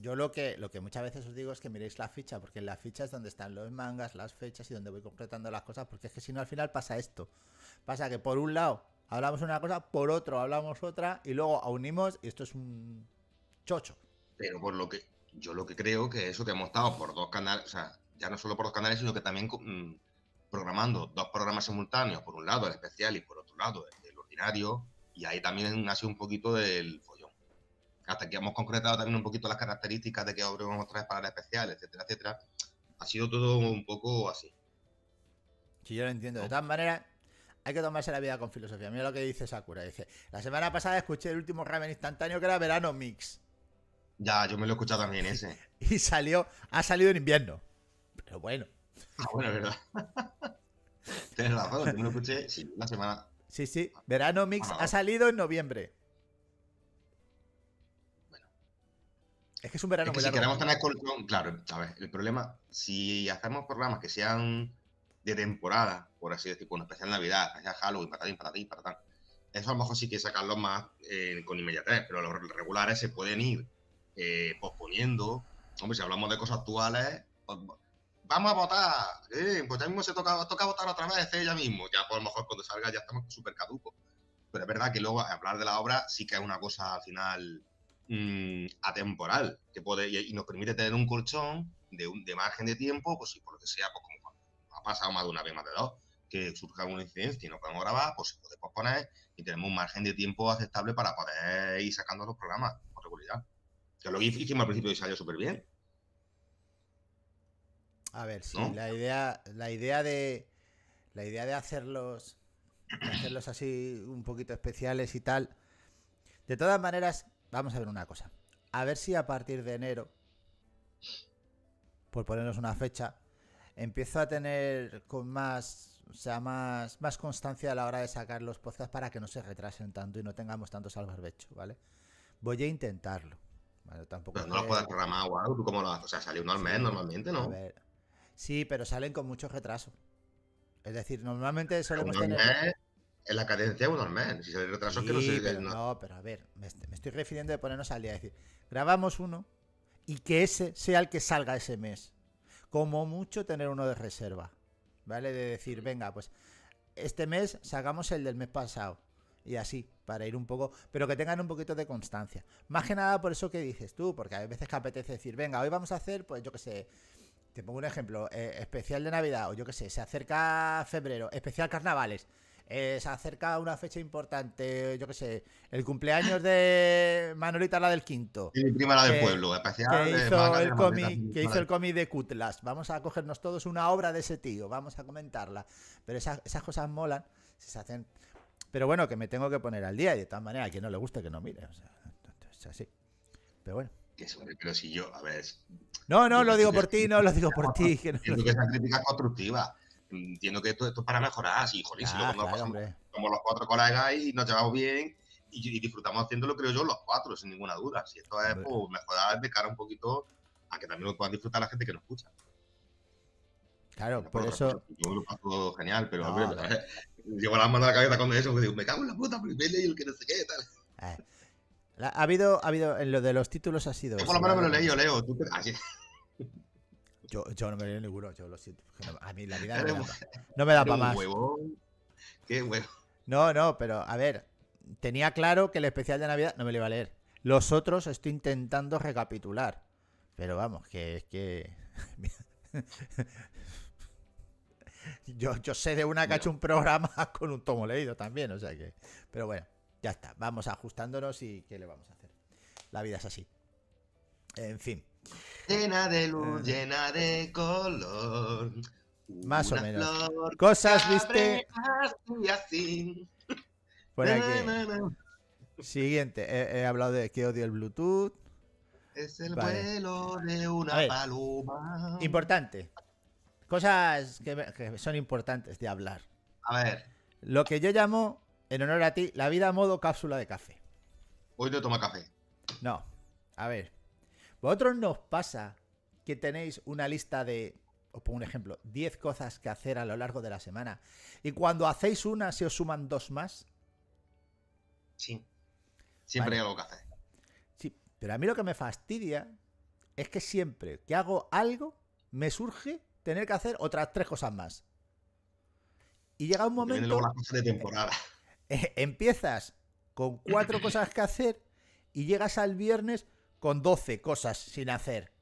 yo lo que, lo que muchas veces os digo es que miréis la ficha, porque en la ficha es donde están los mangas, las fechas y donde voy completando las cosas, porque es que si no al final pasa esto. Pasa que por un lado hablamos una cosa, por otro hablamos otra y luego unimos y esto es un chocho. Pero por lo que yo lo que creo que eso que hemos estado por dos canales, o sea, ya no solo por dos canales, sino que también mm, programando dos programas simultáneos, por un lado el especial y por otro lado el, ordinario, y ahí también sido un poquito del hasta aquí hemos concretado también un poquito las características de que ahora vamos a traer para el especial, etcétera, etcétera, ha sido todo un poco así. Sí, yo lo entiendo. De todas maneras, hay que tomarse la vida con filosofía. Mira lo que dice Sakura. Dice, la semana pasada escuché el último ramen instantáneo que era verano mix. Ya, yo me lo he escuchado también ese. [laughs] y salió, ha salido en invierno. Pero bueno. Ah, bueno, es verdad. [laughs] Tienes razón, yo me lo escuché la semana. Sí, sí. Verano mix ha salido en noviembre. Es que es un verano Si queremos tener claro, El problema, si hacemos programas que sean de temporada, por así decirlo, en especial Navidad, especial Halloween, ti, para tal, eso a lo mejor sí que sacarlos más eh, con inmediatez, pero los regulares se pueden ir eh, posponiendo. Hombre, si hablamos de cosas actuales, pues, pues, vamos a votar, pues ya mismo se toca, votar otra vez, ya mismo, ya por pues, lo mejor cuando salga ya estamos súper caducos. Pero es verdad que luego hablar de la obra sí que es una cosa al final Mm, atemporal, que puede, y, nos permite tener un colchón de, un, de margen de tiempo, pues si por lo que sea, pues como ha pasado más de una vez, más de dos, que surja alguna incidencia y no podemos grabar, pues se puede posponer y tenemos un margen de tiempo aceptable para poder ir sacando los programas con regularidad. Que es lo que hicimos al principio y salió súper bien. A ver, sí, la idea, la idea de. La idea de hacerlos. hacerlos así un poquito especiales y tal. De todas maneras, vamos a ver una cosa. A ver si a partir de enero, por ponernos una fecha, empiezo a tener con más, o sea, más, más constancia a la hora de sacar los podcasts para que no se retrasen tanto y no tengamos tantos al ¿vale? Voy a intentarlo. no lo puedes programar ¿Tú ¿cómo lo haces? O sea, sale uno al mes normalmente, ¿no? Sí, pero salen con mucho retraso. Es decir, normalmente solemos tener en la cadencia uno al meses Si se retrasó, que no se. Pero no. pero a ver, me, estoy refiriendo de ponernos al día. Es decir, grabamos uno y que ese sea el que salga ese mes. Como mucho tener uno de reserva. ¿Vale? De decir, venga, pues este mes sacamos el del mes pasado. Y así, para ir un poco, pero que tengan un poquito de constancia. Más que nada por eso que dices tú, porque hay veces que apetece decir, venga, hoy vamos a hacer, pues yo que sé, te pongo un ejemplo, eh, especial de Navidad, o yo que sé, se acerca febrero, especial carnavales. Eh, se acerca una fecha importante, yo qué sé, el cumpleaños de Manolita, la del quinto. Y mi prima, la del pueblo, Que eh, hizo, el, cómic, de Cutlas. Vamos a cogernos todos una obra de ese tío, vamos a comentarla. Pero esas, cosas molan, se hacen. Pero bueno, que me tengo que poner al día y de tal manera, a quien no le guste, que no mire. O así. Pero bueno. Pero si yo, a ver. No, no, lo digo por ti, no lo digo por [laughs] ti. Que no, crítica constructiva entiendo que esto, esto es para mejorar, así jolín, ah, lo pasamos, como los cuatro colegas y nos llevamos bien y, disfrutamos disfrutamos haciéndolo, creo yo, los cuatro, sin ninguna duda. Si esto es pues, mejorar de cara un poquito a que también lo puedan disfrutar la gente que nos escucha. Claro, por, pues, eso. Yo lo paso genial, pero hombre, pues, eh, llevo las manos a la cabeza cuando eso, porque digo, me cago en la puta, primero y el que no sé qué, tal. Eh, ha habido, ha habido, en lo de los títulos ha sido. por lo menos me lo leí, leo. Tú te... Ah, yo, no me leo ninguno, yo lo siento. a mí la vida no me da, no para más. No, no, pero a ver, tenía claro que el especial de Navidad no me lo iba a leer. Los otros estoy intentando recapitular. Pero vamos, que es que. [laughs] yo, sé de una que ha hecho un programa [laughs] con un tomo leído también, o sea que. Pero bueno, ya está. Vamos ajustándonos y qué le vamos a hacer. La vida es así. En fin. Llena de luz, eh. llena de color. Más o menos. Cosas, viste. Así, [laughs] Por aquí. Siguiente, he, hablado de que odio el Bluetooth. Es el vuelo de una paloma. Importante. Cosas que, son importantes de hablar. A ver. Lo que yo llamo, en honor a ti, la vida a modo cápsula de café. Hoy te toma café. No. A ver. ¿Vosotros nos pasa que tenéis una lista de, os pongo un ejemplo, 10 cosas que hacer a lo largo de la semana y cuando hacéis una se os suman dos más? Sí. Siempre hay algo que hacer. Sí, pero a mí lo que me fastidia es que siempre que hago algo me surge tener que hacer otras tres cosas más. Y llega un momento. de temporada. [laughs] empiezas con cuatro cosas que hacer y llegas al viernes con 12 cosas sin hacer.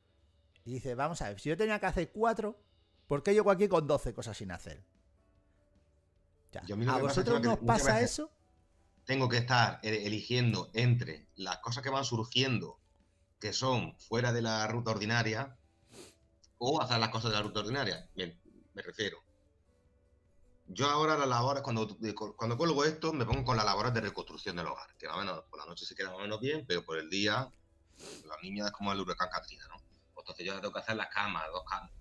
Y dice, vamos a ver, si yo tenía que hacer 4, ¿por qué llego aquí con 12 cosas sin hacer? ¿A vosotros nos pasa eso? Tengo que estar e-, eligiendo entre las cosas que van surgiendo, que son fuera de la ruta ordinaria, o hacer las cosas de la ruta ordinaria. me refiero. Yo ahora las labores, cuando, cuando cuelgo esto, me pongo con las labores de reconstrucción del hogar, que más menos por la noche se queda más o menos bien, pero por el día la niña es como el huracán Katrina, ¿no? Pues entonces yo tengo que hacer las camas,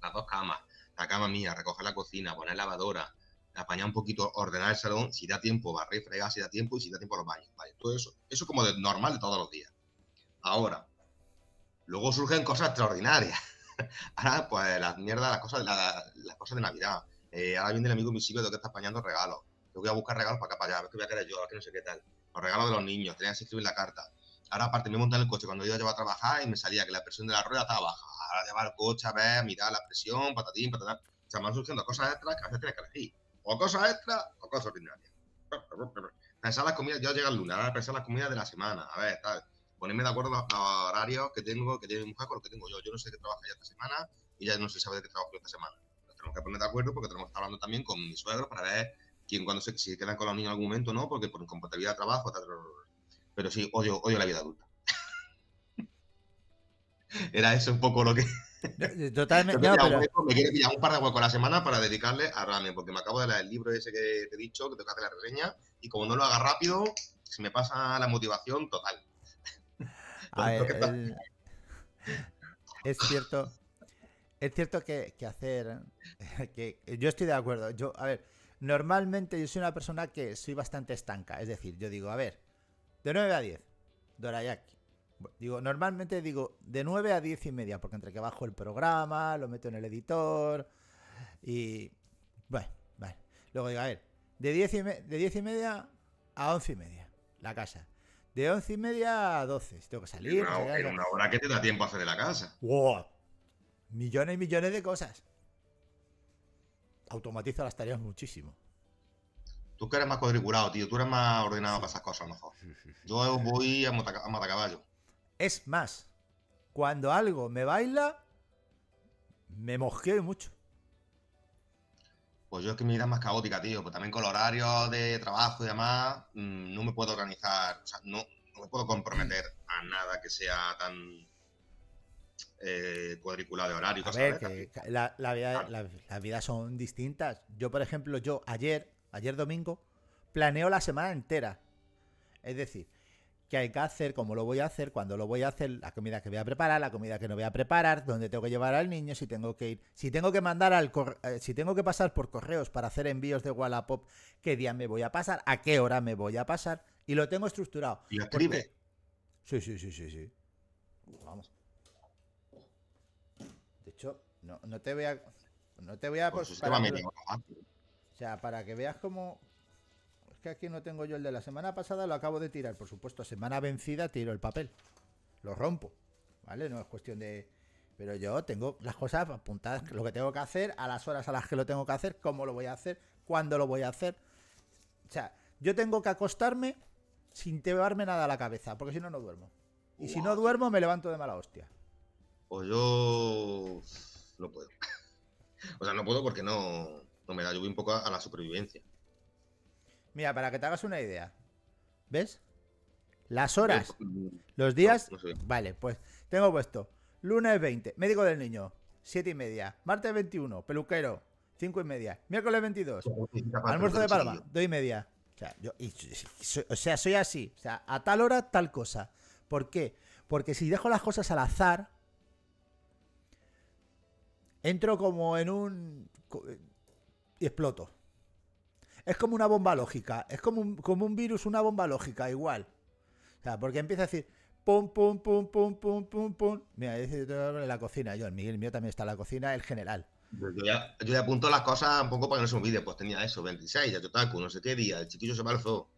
las dos camas, la cama mía, recoger la cocina, poner lavadora, apañar un poquito, ordenar el salón, si da tiempo, barrer, fregar, si da tiempo y si da tiempo los baños, ¿vale? Todo eso, eso como de normal de todos los días. Ahora, luego surgen cosas extraordinarias. [laughs] ahora, pues las mierdas, las cosas, la, las cosas de Navidad. Eh, ahora viene el amigo mi de tengo que está apañando regalos. Yo voy a buscar regalos para acá, para allá, a ver qué voy a querer yo, a no sé qué tal. Los regalos de los niños, tenían que escribir la carta. Ahora, aparte, me he en el coche cuando yo iba a trabajar y me salía que la presión de la rueda estaba baja. Ahora llevar el coche a ver, mirar la presión, patatín, patatán. O sea, me van surgiendo cosas extra que a veces tienes que elegir. O cosas extras o cosas ordinarias. Pensar las comidas, yo llega el lunes, ahora pensar las comidas de la semana. A ver, tal. Ponerme de acuerdo con los horarios que tengo, que tiene mi mujer con lo que tengo yo. Yo no sé qué trabaja ya esta semana y ya no sé sabe de qué trabajo yo esta semana. tenemos que poner de acuerdo porque tenemos que estar hablando también con mi suegro para ver quién cuando se, si quedan con los niños en algún momento no, porque por incompatibilidad de trabajo, tal, pero sí, odio, odio la vida adulta. [laughs] Era eso un poco lo que. Eh, totalmente. [laughs] Me quiero pillar un par de huecos a la semana para dedicarle a ramen, porque me acabo de leer el libro ese que te he dicho, que tengo que hacer la reseña, y como no lo haga rápido, se me pasa la motivación total. [laughs] Es cierto. Es cierto que, que hacer. Que, yo estoy de acuerdo. Yo, a ver, normalmente yo soy una persona que soy bastante estanca. Es decir, yo digo, a ver, de 9 a 10, Dorayaki. Digo, normalmente digo de 9 a 10 y media, porque entre que bajo el programa, lo meto en el editor y... Bueno, vale. Luego digo, a ver, de 10 y, de media a 11 y media, la casa. De 11 y media a 12, tengo que salir... Una, una, hora que te da tiempo a hacer de la casa. ¡Wow! Millones y millones de cosas. Automatizo las tareas muchísimo. Tú que eres más cuadriculado, tío. Tú eres más ordenado para esas cosas, a lo mejor. [laughs] Yo voy a, matacaballo. Es más, cuando algo me baila, me mosqueo mucho. Pues yo es que mi vida es más caótica, tío. Pues también con los horarios de trabajo y demás, mm, no me puedo organizar, o sea, no, me puedo comprometer a nada que sea tan eh, cuadriculado de horario. A ver, que las vidas son distintas. Yo, por ejemplo, yo ayer ayer domingo, planeo la semana entera. Es decir, qué hay que hacer, cómo lo voy a hacer, cuándo lo voy a hacer, la comida que voy a preparar, la comida que no voy a preparar, dónde tengo que llevar al niño, si tengo que ir, si tengo que mandar al eh, si tengo que pasar por correos para hacer envíos de Wallapop, qué día me voy a pasar, a qué hora me voy a pasar, y lo tengo estructurado. Y escribe. Sí, sí, sí, sí, sí. Vamos. De hecho, no, no te voy a. No te voy a. Pues o sea, para que veas cómo... Es que aquí no tengo yo el de la semana pasada, lo acabo de tirar, por supuesto. Semana vencida tiro el papel. Lo rompo, ¿vale? No es cuestión de... Pero yo tengo las cosas apuntadas, lo que tengo que hacer, a las horas a las que lo tengo que hacer, cómo lo voy a hacer, cuándo lo voy a hacer. O sea, yo tengo que acostarme sin llevarme nada a la cabeza, porque si no, no duermo. Y si no duermo, me levanto de mala hostia. O pues yo. No puedo. [laughs] O sea, no puedo porque no no pues me da, yo un poco a, la supervivencia. Mira, para que te hagas una idea, ¿ves? Las horas, pues, los días. Vale, pues tengo puesto. Lunes 20, médico del niño, 7 y media. Martes 21, peluquero, 5 y media. Miércoles 22, pues, almuerzo de palma, 2 y media. O sea, o sea, soy así. O sea, a tal hora, tal cosa. ¿Por qué? Porque si dejo las cosas al azar, entro como en un y exploto. Es como una bomba lógica, es como un, como un virus, una bomba lógica, igual. O sea, porque empieza a decir, pum, pum, pum, pum, pum, pum, pum. Mira, dice la cocina, yo, el Miguel mío también está en la cocina, el general. Yo ya, apunto las cosas un poco para que no se olvide, pues tenía eso, 26, ya totaku, no sé qué día, el chiquillo se balzó.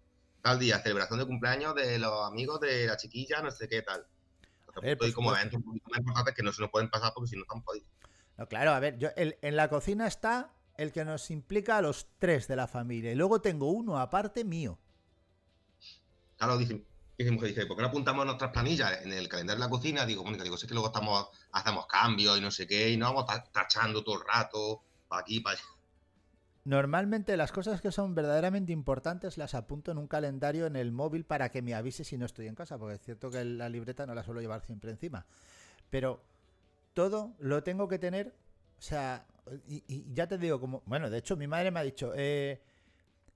tal día, celebración de cumpleaños de los amigos de la chiquilla, no sé qué tal. Entonces, eh, pues, pues, como eventos pues. un más importantes que no se nos pueden pasar porque si no están podidos. No, claro, a ver, yo en la cocina está el que nos implica a los tres de la familia. Y luego tengo uno aparte mío. Claro, dijimos, dice, ¿por qué no apuntamos nuestras planillas en el calendario de la cocina? Digo, Mónica, digo, sé que luego estamos, hacemos cambios y no sé qué, y no vamos tachando todo el rato, para aquí, para allá. Normalmente las cosas que son verdaderamente importantes las apunto en un calendario en el móvil para que me avise si no estoy en casa, porque es cierto que la libreta no la suelo llevar siempre encima. Pero todo lo tengo que tener, o sea, y, ya te digo, como. Bueno, de hecho, mi madre me ha dicho. Eh,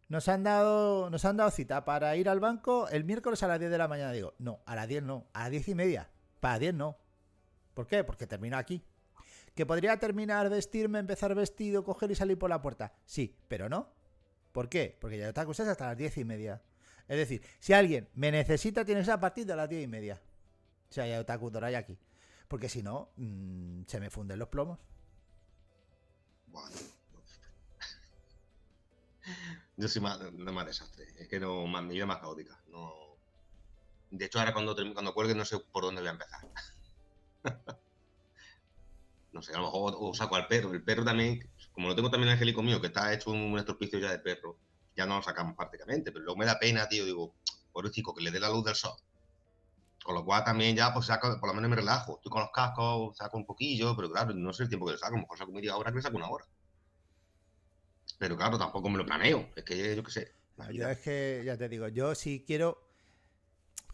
nos han, dado, nos han dado cita para ir al banco el miércoles a las 10 de la mañana. Digo, no, a las 10 no, a las 10 y media. Para 10 no. ¿Por qué? Porque termino aquí. ¿Que podría terminar vestirme, empezar vestido, coger y salir por la puerta? Sí, pero no. ¿Por qué? Porque ya te acusas hasta las 10 y media. Es decir, si alguien me necesita, tienes a partir de las 10 y media. O sea, ya te aquí. Porque si no, mm, se me funden los plomos. Yo soy más, desastre. Es que no, mi vida es más caótica. No... De hecho, ahora cuando, cuando cuelgue no sé por dónde voy a empezar. [laughs] no sé, a lo mejor saco al perro. El perro también, como lo tengo también angélico mío, que está hecho un estropicio ya de perro, ya no lo sacamos prácticamente. Pero luego me da pena, tío. Digo, por el chico, que le dé la luz del sol. Con lo cual también ya, pues saco, por lo menos me relajo. Estoy con los cascos, saco un poquillo, pero claro, no sé el tiempo que le saco. A lo mejor saco media hora que me saco una hora. Pero claro, tampoco me lo planeo. Es que yo qué sé. yo es que, ya te digo, yo si quiero,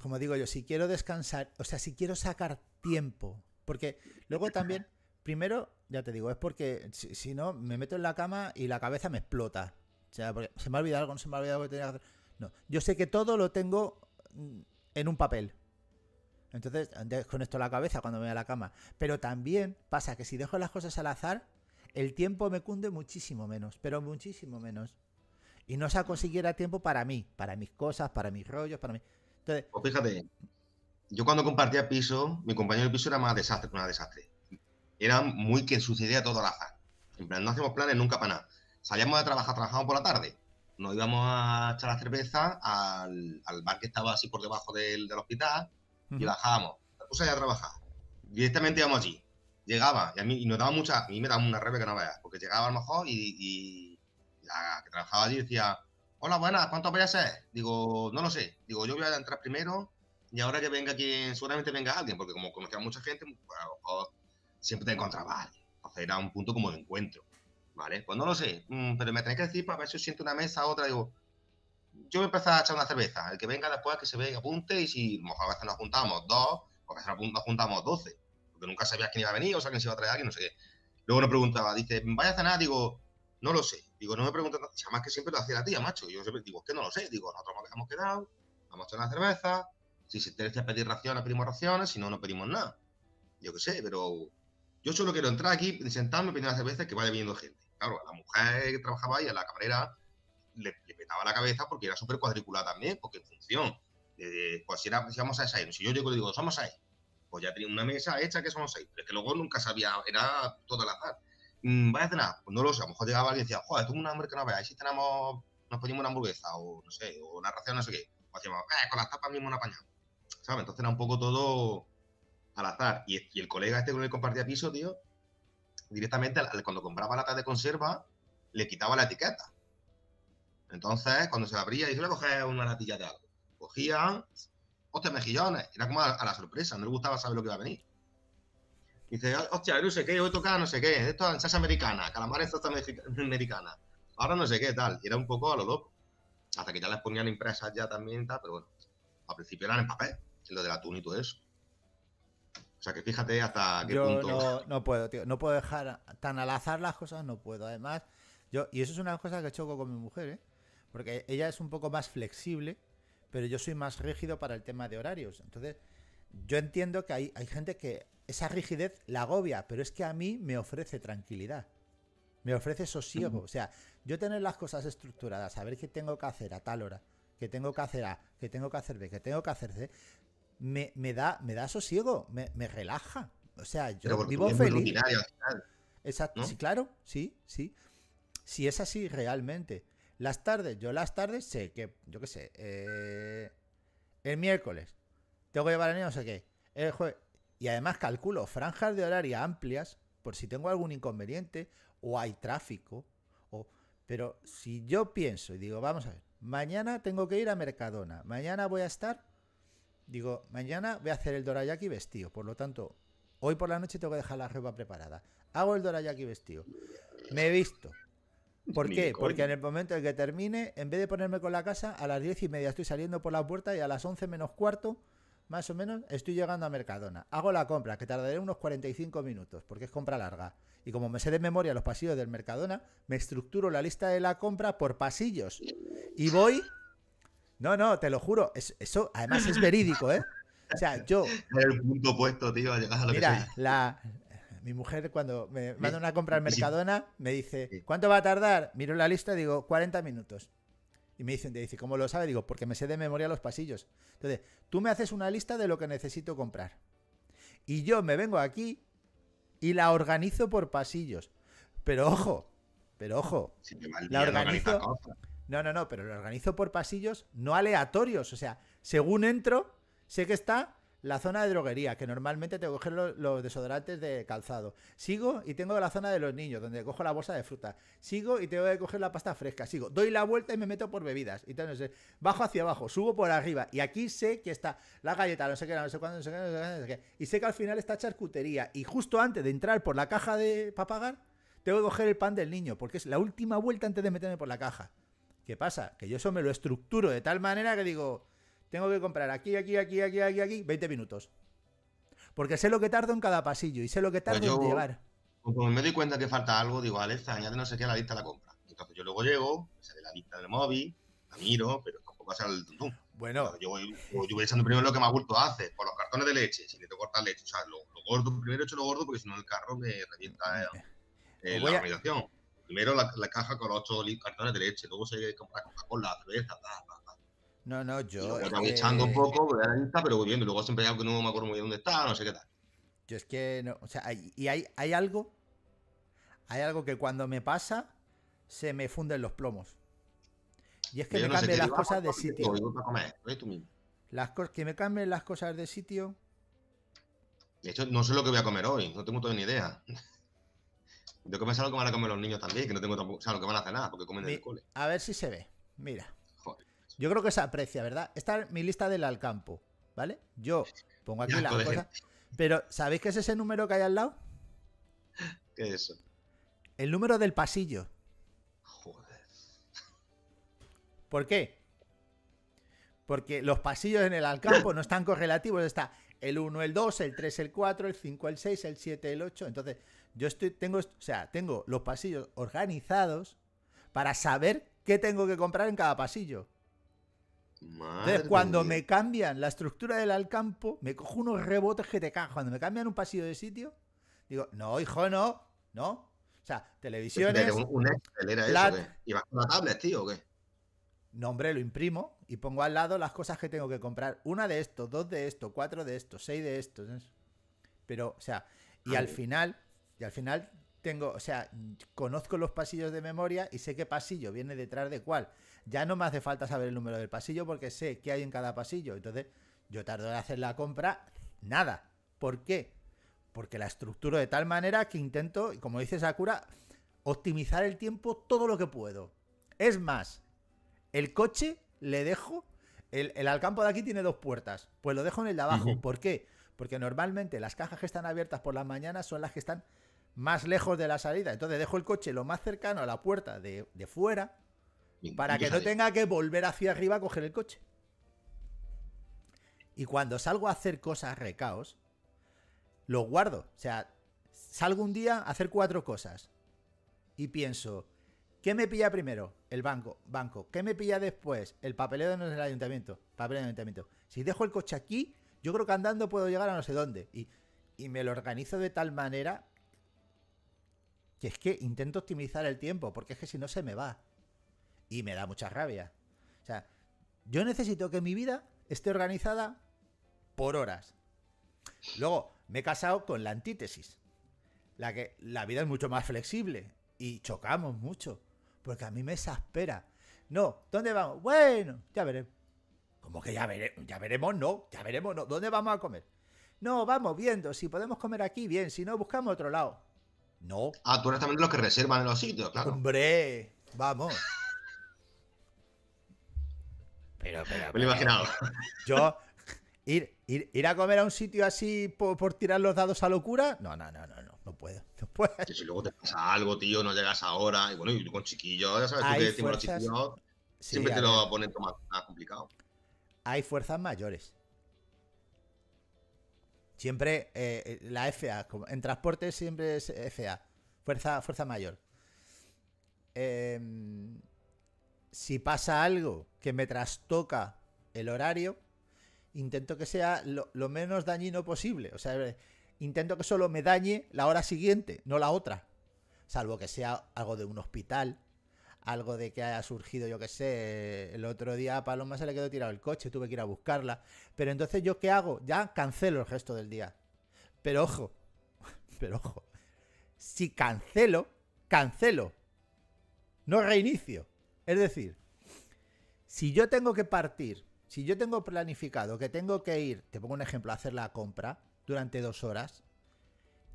como digo yo, si quiero descansar, o sea, si quiero sacar tiempo, porque luego también, [laughs] primero, ya te digo, es porque si, no, me meto en la cama y la cabeza me explota. O sea, porque se me ha olvidado algo, no se me ha olvidado que tenía que hacer. No, yo sé que todo lo tengo mm, en un papel. Entonces con esto la cabeza cuando me voy a la cama. Pero también pasa que si dejo las cosas al azar, el tiempo me cunde muchísimo menos, pero muchísimo menos. Y no saco siquiera tiempo para mí, para mis cosas, para mis rollos, para mí. Entonces, pues fíjate, yo cuando compartía piso, mi compañero de piso era más desastre que una desastre. Era muy que sucedía todo al azar. En plan, no hacíamos planes nunca para nada. Salíamos de trabajar, trabajábamos por la tarde. Nos íbamos a echar la cerveza al, al bar que estaba así por debajo del, del hospital y bajábamos. La cosa ya trabajar. Directamente íbamos allí. Llegaba y a mí y nos daba mucha, a mí me daba una rebe que no veas, porque llegaba a lo mejor y, y la que trabajaba allí decía, hola, buenas, ¿cuánto voy a ser Digo, no lo sé. Digo, yo voy a entrar primero y ahora que venga quien, seguramente venga alguien, porque como conocía a mucha gente, pues, a lo mejor siempre te encontraba alguien. sea, era un punto como de encuentro. ¿Vale? Pues no lo sé, mm, pero me tenéis que decir para ver si siento una mesa, otra, digo, yo me a a echar una cerveza. El que venga después, que se venga, apunte. Y si a veces nos juntamos dos, o a veces nos juntamos doce. Porque nunca sabías quién iba a venir, o sea, quién se iba a traer, alguien, no sé Luego nos preguntaba, dice, ¿vaya a cenar? Digo, no lo sé. Digo, no me preguntan, más que siempre lo hacía la tía, macho. Yo siempre digo, es que no lo sé. Digo, nosotros hemos quedado, vamos a echar una cerveza. Si se te pedir raciones, pedimos raciones. Si no, no pedimos nada. Yo qué sé, pero yo solo quiero entrar aquí, sentarme, pedir una cerveza que vaya viniendo gente. Claro, a la mujer que trabajaba ahí, a la camarera, le, petaba la cabeza porque era súper cuadriculada también, porque en función de, pues si vamos a seis, si yo llego y digo, somos ahí, pues ya tenía una mesa hecha que somos seis, pero es que luego nunca sabía, era todo al azar. Mm, vaya a cenar? Pues no lo sé, a lo mejor llegaba alguien y decía, joder, tengo un hambre que no veas, si tenemos, nos pedimos una hamburguesa o no sé, o una ración, no sé qué. o hacíamos, eh, con la tapa mismo una pañada ¿Sabes? Entonces era un poco todo al azar. Y, y el colega este con el que compartía piso, tío, directamente cuando compraba latas de conserva, le quitaba la etiqueta. Entonces, cuando se abría, y le cogía una latilla de algo. Cogían, hostia, mejillones. Era como a, la sorpresa, no le gustaba saber lo que iba a venir. dice, hostia, no sé qué, hoy toca no sé qué, esto es salsa americana, calamares salsa [laughs] americana, ahora no sé qué, tal. Y era un poco a lo loco. Hasta que ya las ponían impresas ya también, tal, pero bueno, al principio eran en papel, lo del atún y todo eso. O sea que fíjate hasta qué punto. No, no puedo, tío, no puedo dejar tan al azar las cosas, no puedo. Además, yo, y eso es una cosa que choco con mi mujer, ¿eh? Porque ella es un poco más flexible, pero yo soy más rígido para el tema de horarios. Entonces, yo entiendo que hay, hay gente que esa rigidez la agobia, pero es que a mí me ofrece tranquilidad. Me ofrece sosiego. O sea, yo tener las cosas estructuradas, saber qué tengo que hacer a tal hora, qué tengo que hacer A, qué tengo que hacer B, qué tengo que hacer C, me, da, me da sosiego, me, relaja. O sea, yo vivo feliz. Exacto, sí, claro, sí, sí. Si es así realmente. Las tardes, yo las tardes sé que, yo qué sé, eh, el miércoles tengo que llevar a niño no sé qué, y además calculo franjas de horario amplias por si tengo algún inconveniente o hay tráfico, o, pero si yo pienso y digo, vamos a ver, mañana tengo que ir a Mercadona, mañana voy a estar, digo, mañana voy a hacer el dorayaki vestido, por lo tanto, hoy por la noche tengo que dejar la ropa preparada, hago el dorayaki vestido, me he visto, ¿Por [laughs] qué? Porque en el momento en que termine, en vez de ponerme con la casa, a las diez y media estoy saliendo por la puerta y a las once menos cuarto, más o menos, estoy llegando a Mercadona. Hago la compra, que tardaré unos 45 minutos, porque es compra larga. Y como me sé de memoria los pasillos del Mercadona, me estructuro la lista de la compra por pasillos. Y voy... No, no, te lo juro. Eso, además es verídico, ¿eh? O sea, yo... El mira, La, mi mujer cuando me manda una compra al Mercadona me dice, ¿cuánto va a tardar? Miro la lista y digo, 40 minutos. Y me dicen, dice, ¿cómo lo sabe? Digo, porque me sé de memoria los pasillos. Entonces, tú me haces una lista de lo que necesito comprar. Y yo me vengo aquí y la organizo por pasillos. Pero ojo, pero ojo. la organizo. no, no, no, pero la organizo por pasillos no aleatorios. O sea, según entro, sé que está la zona de droguería, que normalmente te que los, los, desodorantes de calzado. Sigo y tengo la zona de los niños, donde cojo la bolsa de fruta. Sigo y tengo que coger la pasta fresca. Sigo, doy la vuelta y me meto por bebidas. Y entonces Bajo hacia abajo, subo por arriba. Y aquí sé que está la galleta, no sé qué, no sé cuándo, no sé qué, no sé Y sé que al final está charcutería. Y justo antes de entrar por la caja de para pagar, tengo que coger el pan del niño, porque es la última vuelta antes de meterme por la caja. ¿Qué pasa? Que yo eso me lo estructuro de tal manera que digo, tengo que comprar aquí, aquí, aquí, aquí, aquí, aquí, 20 minutos. Porque sé lo que tardo en cada pasillo y sé lo que pues tardo en llevar. cuando me doy cuenta que falta algo, digo, Alexa, este añade no sé qué a la lista de la compra. Entonces yo luego llego, me sale la lista del móvil, la miro, pero tampoco ser el tuntún. Bueno. yo, voy, yo voy echando primero lo que más gusto hace, por los cartones de leche, si te cortas leche. O sea, lo, gordo, primero echo lo gordo porque si no el carro me revienta ¿eh? Eh, eh, pues la organización. Primero la, la, caja con los ocho cartones de leche, luego se compra con la cerveza, bla, bla. No, no, yo. Aprovechando este eh, un poco, lista, pero voy viendo. Luego siempre hay algo que no me acuerdo muy bien dónde está, no sé qué tal. Yo es que no. O sea, hay, y hay, hay algo. Hay algo que cuando me pasa, se me funden los plomos. Y es que yo me cambian las cosas de sitio. Comer, cosas que me cambien las cosas de sitio. De hecho, no sé lo que voy a comer hoy, no tengo todavía ni idea. Yo que me lo que van a comer los niños también, que no tengo tampoco, o sea, lo que van a hacer nada porque comen en el cole. A ver si se ve. Mira. Yo creo que se aprecia, ¿verdad? Esta es mi lista del Alcampo, ¿vale? Yo pongo aquí la pues. cosa Pero, ¿sabéis qué es ese número que hay al lado? ¿Qué es eso? El número del pasillo. Joder. ¿Por qué? Porque los pasillos en el Alcampo no están correlativos. Está el 1, el 2, el 3, el 4, el 5, el 6, el 7, el 8. Entonces, yo estoy, tengo, o sea, tengo los pasillos organizados para saber qué tengo que comprar en cada pasillo. Entonces, cuando me cambian la estructura del Alcampo, me cojo unos rebotes que te cagan. Cuando me cambian un pasillo de sitio, digo, no, hijo, no, no. O sea, televisiones. Un, un ¿Y vas con la tablet, tío, o qué? No, lo imprimo y pongo al lado las cosas que tengo que comprar. Una de estos, dos de estos, cuatro de estos, seis de estos. Pero, o sea, y al final, y al final tengo, o sea, conozco los pasillos de memoria y sé qué pasillo viene detrás de cuál ya no me hace falta saber el número del pasillo porque sé qué hay en cada pasillo. Entonces, yo tardo en hacer la compra nada. ¿Por qué? Porque la estructuro de tal manera que intento, como dice Sakura, optimizar el tiempo todo lo que puedo. Es más, el coche le dejo. El, el alcampo de aquí tiene dos puertas. Pues lo dejo en el de abajo. ¿Por qué? Porque normalmente las cajas que están abiertas por las mañanas son las que están más lejos de la salida. Entonces dejo el coche lo más cercano a la puerta de, de fuera para que no tenga que volver hacia arriba a coger el coche. Y cuando salgo a hacer cosas recaos, lo guardo. O sea, salgo un día a hacer cuatro cosas. Y pienso, ¿qué me pilla primero? El banco, banco. ¿Qué me pilla después? El papeleo del ayuntamiento. ayuntamiento. Si dejo el coche aquí, yo creo que andando puedo llegar a no sé dónde. Y, y me lo organizo de tal manera que es que intento optimizar el tiempo, porque es que si no se me va. Y me da mucha rabia. O sea, yo necesito que mi vida esté organizada por horas. Luego, me he casado con la antítesis. La que la vida es mucho más flexible y chocamos mucho. Porque a mí me exaspera. No, ¿dónde vamos? Bueno, ya veremos. Como que ya, veremos? ya veremos, no, ya veremos, no. ¿Dónde vamos a comer? No, vamos viendo. Si podemos comer aquí, bien. Si no, buscamos otro lado. No. Ah, tú eres también los que reservan los sitios, claro. Hombre, vamos. Pero, pero, Me lo he imaginado. [laughs] Yo, ir, ir, ir, a comer a un sitio así por, tirar los dados a locura, no, no, no, no, no, no puedo. No puedo. si luego te pasa algo, tío, no llegas ahora, y bueno, y con chiquillos, ya sabes, tú que decimos los chiquillos, siempre te lo ponen más, más complicado. Hay fuerzas mayores. Siempre eh, eh, la FA, en transporte siempre es FA, fuerza, fuerza mayor. Eh, si pasa algo que me trastoca el horario, intento que sea lo, menos dañino posible. O sea, intento que solo me dañe la hora siguiente, no la otra. Salvo que sea algo de un hospital, algo de que haya surgido, yo que sé, el otro día a Paloma se le quedó tirado el coche, tuve que ir a buscarla. Pero entonces yo qué hago? Ya cancelo el resto del día. Pero ojo, [laughs] pero ojo, si cancelo, cancelo. No reinicio. Es decir, si yo tengo que partir, si yo tengo planificado que tengo que ir, te pongo un ejemplo, a hacer la compra durante dos horas,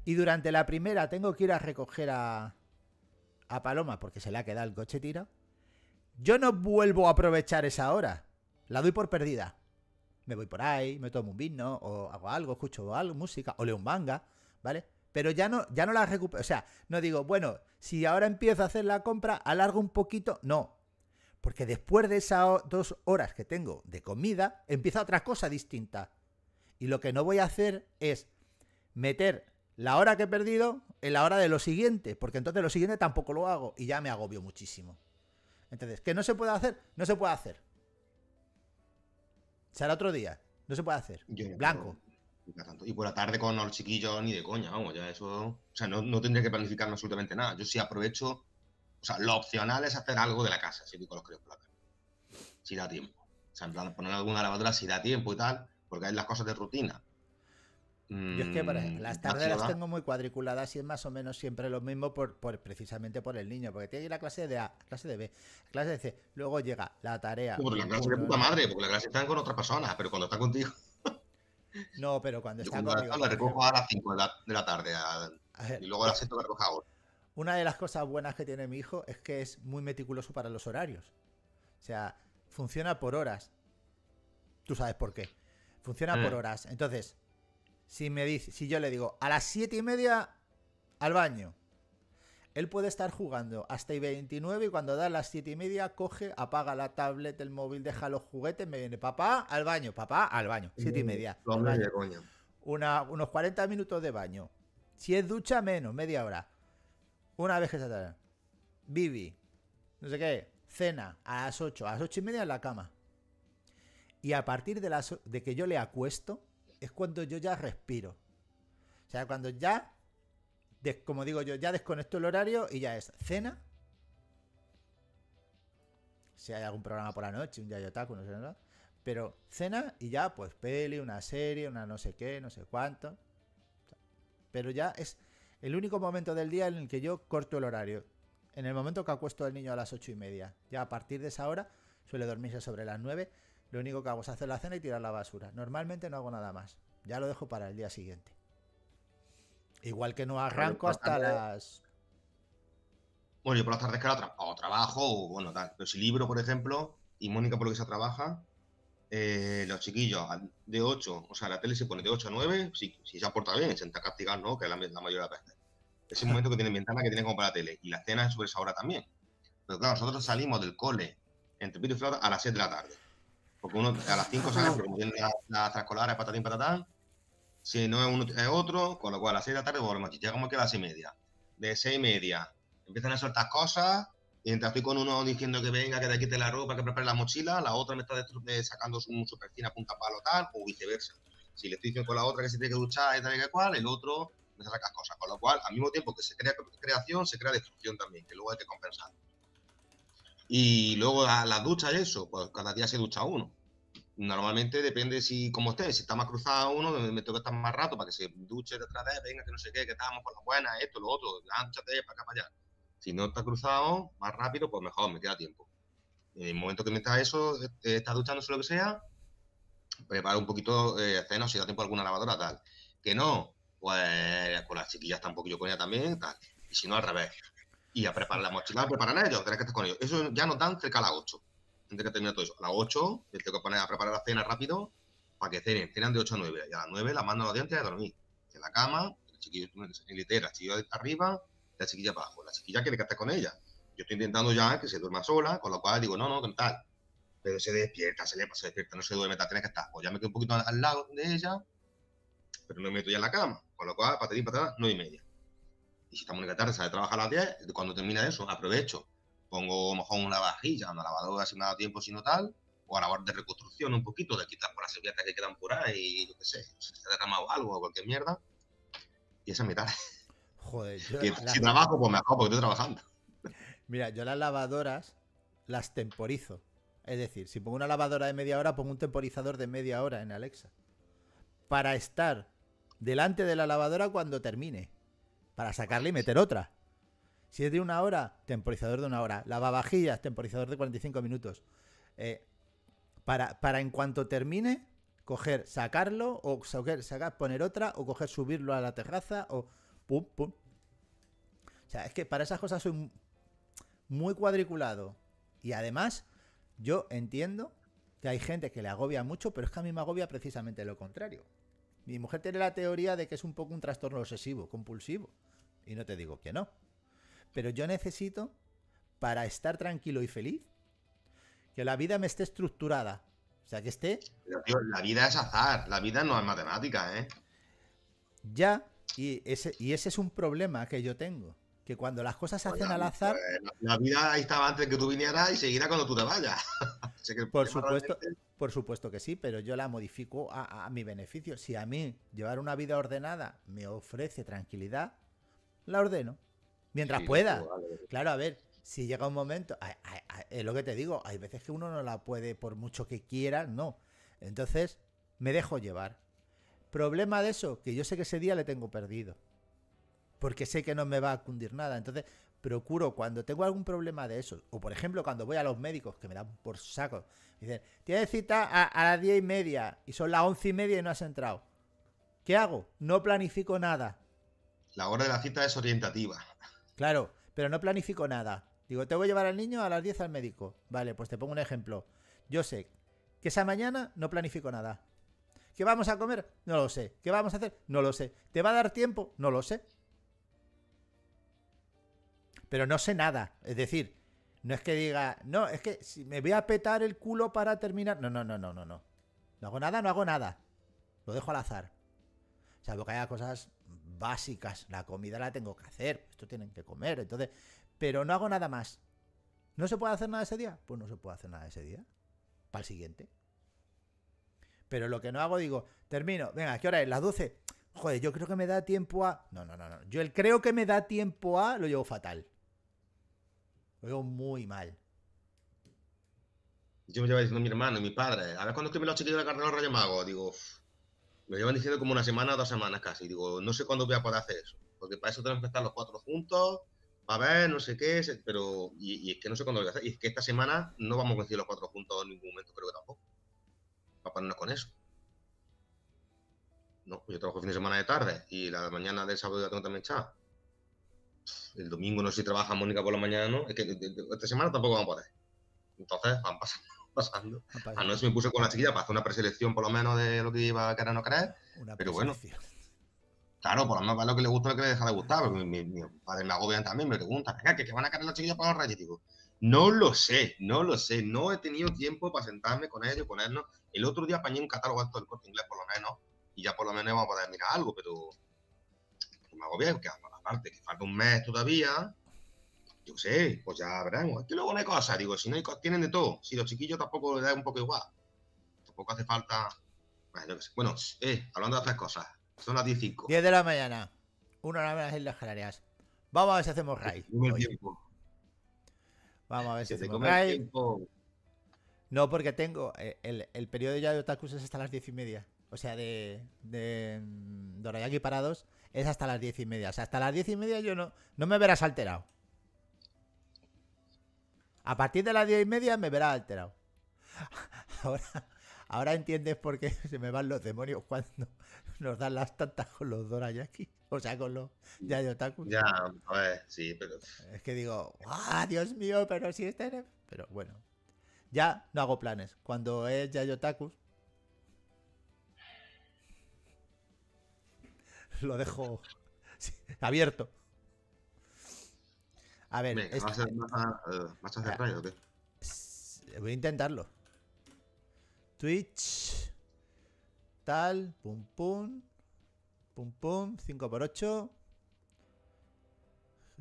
y durante la primera tengo que ir a recoger a, Paloma porque se le ha quedado el coche tira, yo no vuelvo a aprovechar esa hora. La doy por perdida. Me voy por ahí, me tomo un vino, o hago algo, escucho algo, música, o leo un manga, ¿vale? Pero ya no, ya no la recupero. O sea, no digo, bueno, si ahora empiezo a hacer la compra, alargo un poquito. No, porque después de esas dos horas que tengo de comida, empieza otra cosa distinta. Y lo que no voy a hacer es meter la hora que he perdido en la hora de lo siguiente, porque entonces lo siguiente tampoco lo hago y ya me agobio muchísimo. Entonces, ¿qué no se puede hacer? No se puede hacer. Será otro día. No se puede hacer. Blanco. Y por la tarde con los chiquillos ni de coña, vamos, ya eso. O sea, no, no tendría que planificar absolutamente nada. Yo sí aprovecho sea, lo opcional es hacer algo de la casa, si digo los creo Si da tiempo. O sea, en plan, poner alguna lavadora si da tiempo y tal, porque hay las cosas de rutina. Yo es que, por mm, ejemplo, las tardes las tengo muy cuadriculadas y es más o menos siempre lo mismo por, por precisamente por el niño, porque tiene que ir clase de A, clase de B, clase de C, luego llega la tarea. la clase de puta madre, porque la clase está con otra persona, pero cuando está contigo. No, pero cuando está yo, cuando La recojo a las 5 de la, tarde y luego a las que la recojo ahora. Una de las cosas buenas que tiene mi hijo es que es muy meticuloso para los horarios. O sea, funciona por horas. Tú sabes por qué. Funciona por mm. horas. Entonces, si me si yo le digo a las siete y media al baño, él puede estar jugando hasta y 29 y cuando da las siete y media coge, apaga la tablet, el móvil, deja los juguetes, me viene papá al baño, papá al baño, mm, siete y media. Una, unos 40 minutos de baño. Si es ducha, menos, media hora. Una vez que se atara, Vivi. No sé qué. Cena a las 8. A las 8 y media en la cama. Y a partir de, las, de que yo le acuesto, es cuando yo ya respiro. O sea, cuando ya, como digo yo, ya desconecto el horario y ya es cena. Si hay algún programa por la noche, un yayotaku, no sé nada. Pero cena y ya, pues peli, una serie, una no sé qué, no sé cuánto. Pero ya es el único momento del día en el que yo corto el horario. En el momento que acuesto al niño a las ocho y media. Ya a partir de esa hora suele dormirse sobre las 9. Lo único que hago es hacer la cena y tirar la basura. Normalmente no hago nada más. Ya lo dejo para el día siguiente. Igual que no arranco hasta las bueno, yo por las tardes, que tra o trabajo o bueno, tal. Pero si libro, por ejemplo, y Mónica por lo que se trabaja, eh, los chiquillos de 8, o sea, la tele se pone de 8 a 9, si, se aporta bien, se está castigar, ¿no? Que es la, mayoría mayor de las veces. Es el momento que tienen ventana que tienen como para la tele. Y la cena es sobre esa hora también. Pero claro, nosotros salimos del cole entre pito y Flora a las 6 de la tarde. Porque uno a las 5 sale porque las trascolares, patatín, patatán. Si no es uno, es otro. Con lo cual a las 6 de la tarde volvemos. Llegamos aquí a las seis y media. De seis y media empiezan a soltar cosas. Y mientras estoy con uno diciendo que venga, que te quite la ropa, que prepare la mochila, la otra me está eh, sacando su superficie a punta palo tal, o viceversa. Si le estoy diciendo con la otra que se tiene que duchar, tal y que cual, el otro cosas. Con lo cual, al mismo tiempo que se crea creación, se crea destrucción también, que luego hay que compensar. Y luego las la duchas y eso, pues cada día se ducha uno. Normalmente depende si como esté, si está más cruzado uno, me, tengo que estar más rato para que se duche otra vez, venga, que no sé qué, que estamos con la buena esto, lo otro, lánchate para acá, para allá. Si no está cruzado, más rápido, pues mejor, me queda tiempo. En el momento que me está eso, eh, está duchándose lo que sea, preparo un poquito eh, ceno, si da tiempo alguna lavadora, tal. Que no, pues con las chiquillas tampoco yo con ella también, tal. Y si no, al revés. Y a preparar la mochila, a ellos, tenés que estar con ellos. Eso ya no dan cerca a las 8. Antes que terminar todo eso. A las 8, tengo que poner a preparar la cena rápido para que cenen. Cenan de 8 a 9. Y a las 9 la mandan los dientes a dormir. En la cama, el chiquillo en litera, chiquilla arriba, la chiquilla abajo. La chiquilla quiere que esté con ella. Yo estoy intentando ya que se duerma sola, con lo cual digo, no, no, que tal. Pero se despierta, se le pasa se despierta, no se duerme, tal, tienes que estar. o pues ya me quedo un poquito al lado de ella pero no me meto ya en la cama. Con lo cual, para patada no y media. Y si estamos en la tarde, sale de trabajar a las 10, cuando termina eso, aprovecho. Pongo mejor una vajilla, una lavadora si me da tiempo, sino tal, o a lavar de reconstrucción un poquito, de quitar por las servilletas que quedan por ahí, lo que sé, si se ha derramado algo o cualquier mierda. Y esa es mi tarde. Joder, yo Si trabajo, pues me acabo porque estoy trabajando. Mira, yo las lavadoras las temporizo. Es decir, si pongo una lavadora de media hora, pongo un temporizador de media hora en Alexa. Para estar delante de la lavadora cuando termine. Para sacarle y meter otra. Si es de una hora, temporizador de una hora. Lavavajillas, temporizador de 45 minutos. Eh, para, en cuanto termine, coger, sacarlo, o poner otra, o coger, subirlo a la terraza, o pum, pum. O sea, es que para esas cosas soy muy cuadriculado. Y además, yo entiendo que hay gente que le agobia mucho, pero es que a mí me agobia precisamente lo contrario. Mi mujer tiene la teoría de que es un poco un trastorno obsesivo, compulsivo. Y no te digo que no. Pero yo necesito, para estar tranquilo y feliz, que la vida me esté estructurada. O sea, que esté... la vida es azar, la vida no es matemática, ¿eh? Ya, y ese, es un problema que yo tengo. Que cuando las cosas se hacen al azar... Eh, la, vida ahí estaba antes que tú vinieras y seguirá cuando tú te vayas. [laughs] por, supuesto, por supuesto que sí, pero yo la modifico a, mi beneficio. Si a mí llevar una vida ordenada me ofrece tranquilidad, la ordeno. Mientras pueda. Claro, a ver, si llega un momento, es lo que te digo, hay veces que uno no la puede por mucho que quiera, no. Entonces, me dejo llevar. Problema de eso, que yo sé que ese día le tengo perdido. Porque sé que no me va a cundir nada. Entonces, procuro cuando tengo algún problema de eso, o por ejemplo cuando voy a los médicos, que me dan por saco, me dicen, tienes cita a, las diez y media y son las once y media y no has entrado. ¿Qué hago? No planifico nada. La hora de la cita es orientativa. Claro, pero no planifico nada. Digo, te voy a llevar al niño a las 10 al médico. Vale, pues te pongo un ejemplo. Yo sé que esa mañana no planifico nada. ¿Qué vamos a comer? No lo sé. ¿Qué vamos a hacer? No lo sé. ¿Te va a dar tiempo? No lo sé pero no sé nada. Es decir, no es que diga, no, es que si me voy a petar el culo para terminar. No, no, no, no, no, no. No hago nada, no hago nada. Lo dejo al azar. Salvo que haya cosas básicas. La comida la tengo que hacer. Esto tienen que comer. Entonces, pero no hago nada más. ¿No se puede hacer nada ese día? Pues no se puede hacer nada ese día. Para el siguiente. Pero lo que no hago, digo, termino. Venga, ¿qué hora es? Las 12. Joder, yo creo que me da tiempo a. No, no, no, no. Yo el creo que me da tiempo a lo llevo fatal. Lo veo muy mal. Yo me llevaba diciendo mi hermano y mi padre, a ver cuando es los me lo chiquillos de la carrera Rayo Mago. Digo, me llevan diciendo como una semana o dos semanas casi. Digo, no sé cuándo voy a poder hacer eso. Porque para eso tenemos que estar los cuatro juntos, a ver, no sé qué, pero. Y, es que no sé cuándo lo voy a hacer. Y es que esta semana no vamos a coincidir los cuatro juntos en ningún momento, creo que tampoco. Para ponernos con eso. No, yo trabajo el fin de semana de tarde y la mañana del sábado ya tengo también chat el domingo no sé si trabaja Mónica por la mañana, ¿no? Es que esta semana tampoco van a poder. Entonces van [laughs] pasando. pasando. A no me puse con la chiquilla para hacer una preselección por lo menos de lo que iba a querer o no querer. pero bueno. Claro, por lo menos para lo que le gusta lo que le deja de gustar. mi, padre me agobian también, me pregunta ¿qué, qué van a querer la chiquilla para los reyes? no lo sé, no lo sé. No he tenido tiempo para sentarme con ellos, ponernos. El otro día apañé un catálogo alto del corte inglés por lo menos. Y ya por lo menos vamos a poder mirar algo, pero me agobia que aparte que falta un mes todavía, yo sé, pues ya veremos. Es que luego no hay cosas, digo, si no hay cosas, tienen de todo. Si los chiquillos tampoco les da un poco igual. Tampoco hace falta. Bueno, eh, hablando de otras cosas, son las 10 y 5. 10 de la mañana, una hora menos en las Canarias. Vamos a ver si hacemos raid. Vamos a ver si hacemos raid. No, porque tengo. Eh, el, el periodo ya de Otakus es hasta las 10 y media. O sea, de, de mm, Dorayaki parados es hasta las diez y media. O sea, hasta las diez y media yo no, no me verás alterado. A partir de las diez y media me verás alterado. [laughs] Ahora, ahora entiendes por qué se me van los demonios cuando nos dan las tantas con los aquí O sea, con los Ya, pues, sí, pero. Es que digo, ¡ah, Dios mío! Pero si este. Pero bueno, ya no hago planes. Cuando es yayotakus, lo dejo abierto. A ver. ¿Vas a, Voy a intentarlo. Twitch. Tal. Pum pum. Pum pum. 5x8.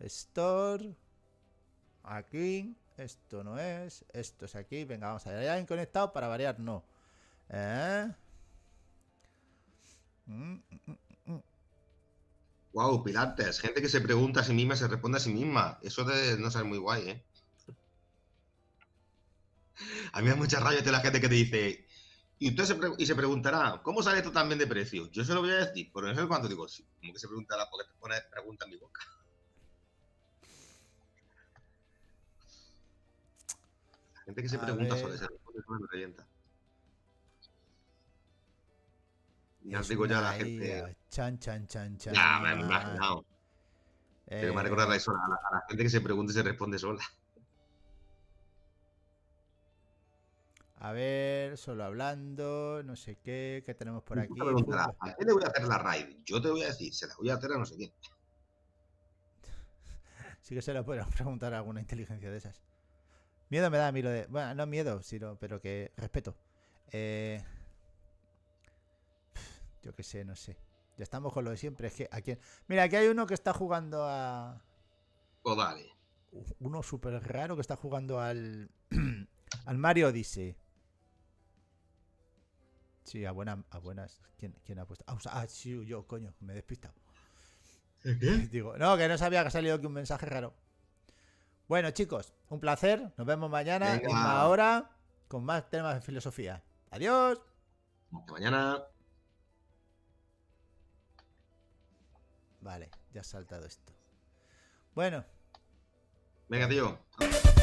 Store. Aquí. Esto no es. Esto es aquí. Venga, vamos a ver. Ya conectado para variar. No. ¿Eh? Mm, mm, mm. Wow, Pilates, gente que se pregunta a sí misma, se responde a sí misma. Eso de no ser muy guay, ¿eh? A mí me da mucha rabia de la gente que te dice, y usted se, y se preguntará, ¿cómo sale esto también de precio? Yo se lo voy a decir, por eso es digo, sí, como que se preguntará porque te pone pregunta en mi boca. La gente que se pregunta sobre eso me revienta. Ya digo la gente. chan, chan, chan, chan. Ya, me he imaginado. Pero me ha recordado eh, eso, a la, la gente que se pregunta y se responde sola. A ver, solo hablando, no sé qué, ¿qué tenemos por aquí? ¿A qué le voy a hacer la raid? Yo te voy a decir, se la voy a hacer a no sé quién. [laughs] sí que se la puedo preguntar a alguna inteligencia de esas. Miedo me da a mí lo de. Bueno, no miedo, sino, pero que respeto. Eh, yo qué sé, no sé. Ya estamos con lo de siempre. Es que aquí... Mira, aquí hay uno que está jugando a. Oh, vale. Uno súper raro que está jugando al. [clears throat] al Mario Odyssey. Sí, a, a buenas. ¿Quién, ha puesto? Ah, ah, sí, yo, coño, me he despistado. [laughs] Digo, no, que no sabía que ha salido aquí un mensaje raro. Bueno, chicos, un placer. Nos vemos mañana, Ahora con más temas de filosofía. Adiós. mañana. Vale, ya ha saltado esto. Bueno. Venga, tío.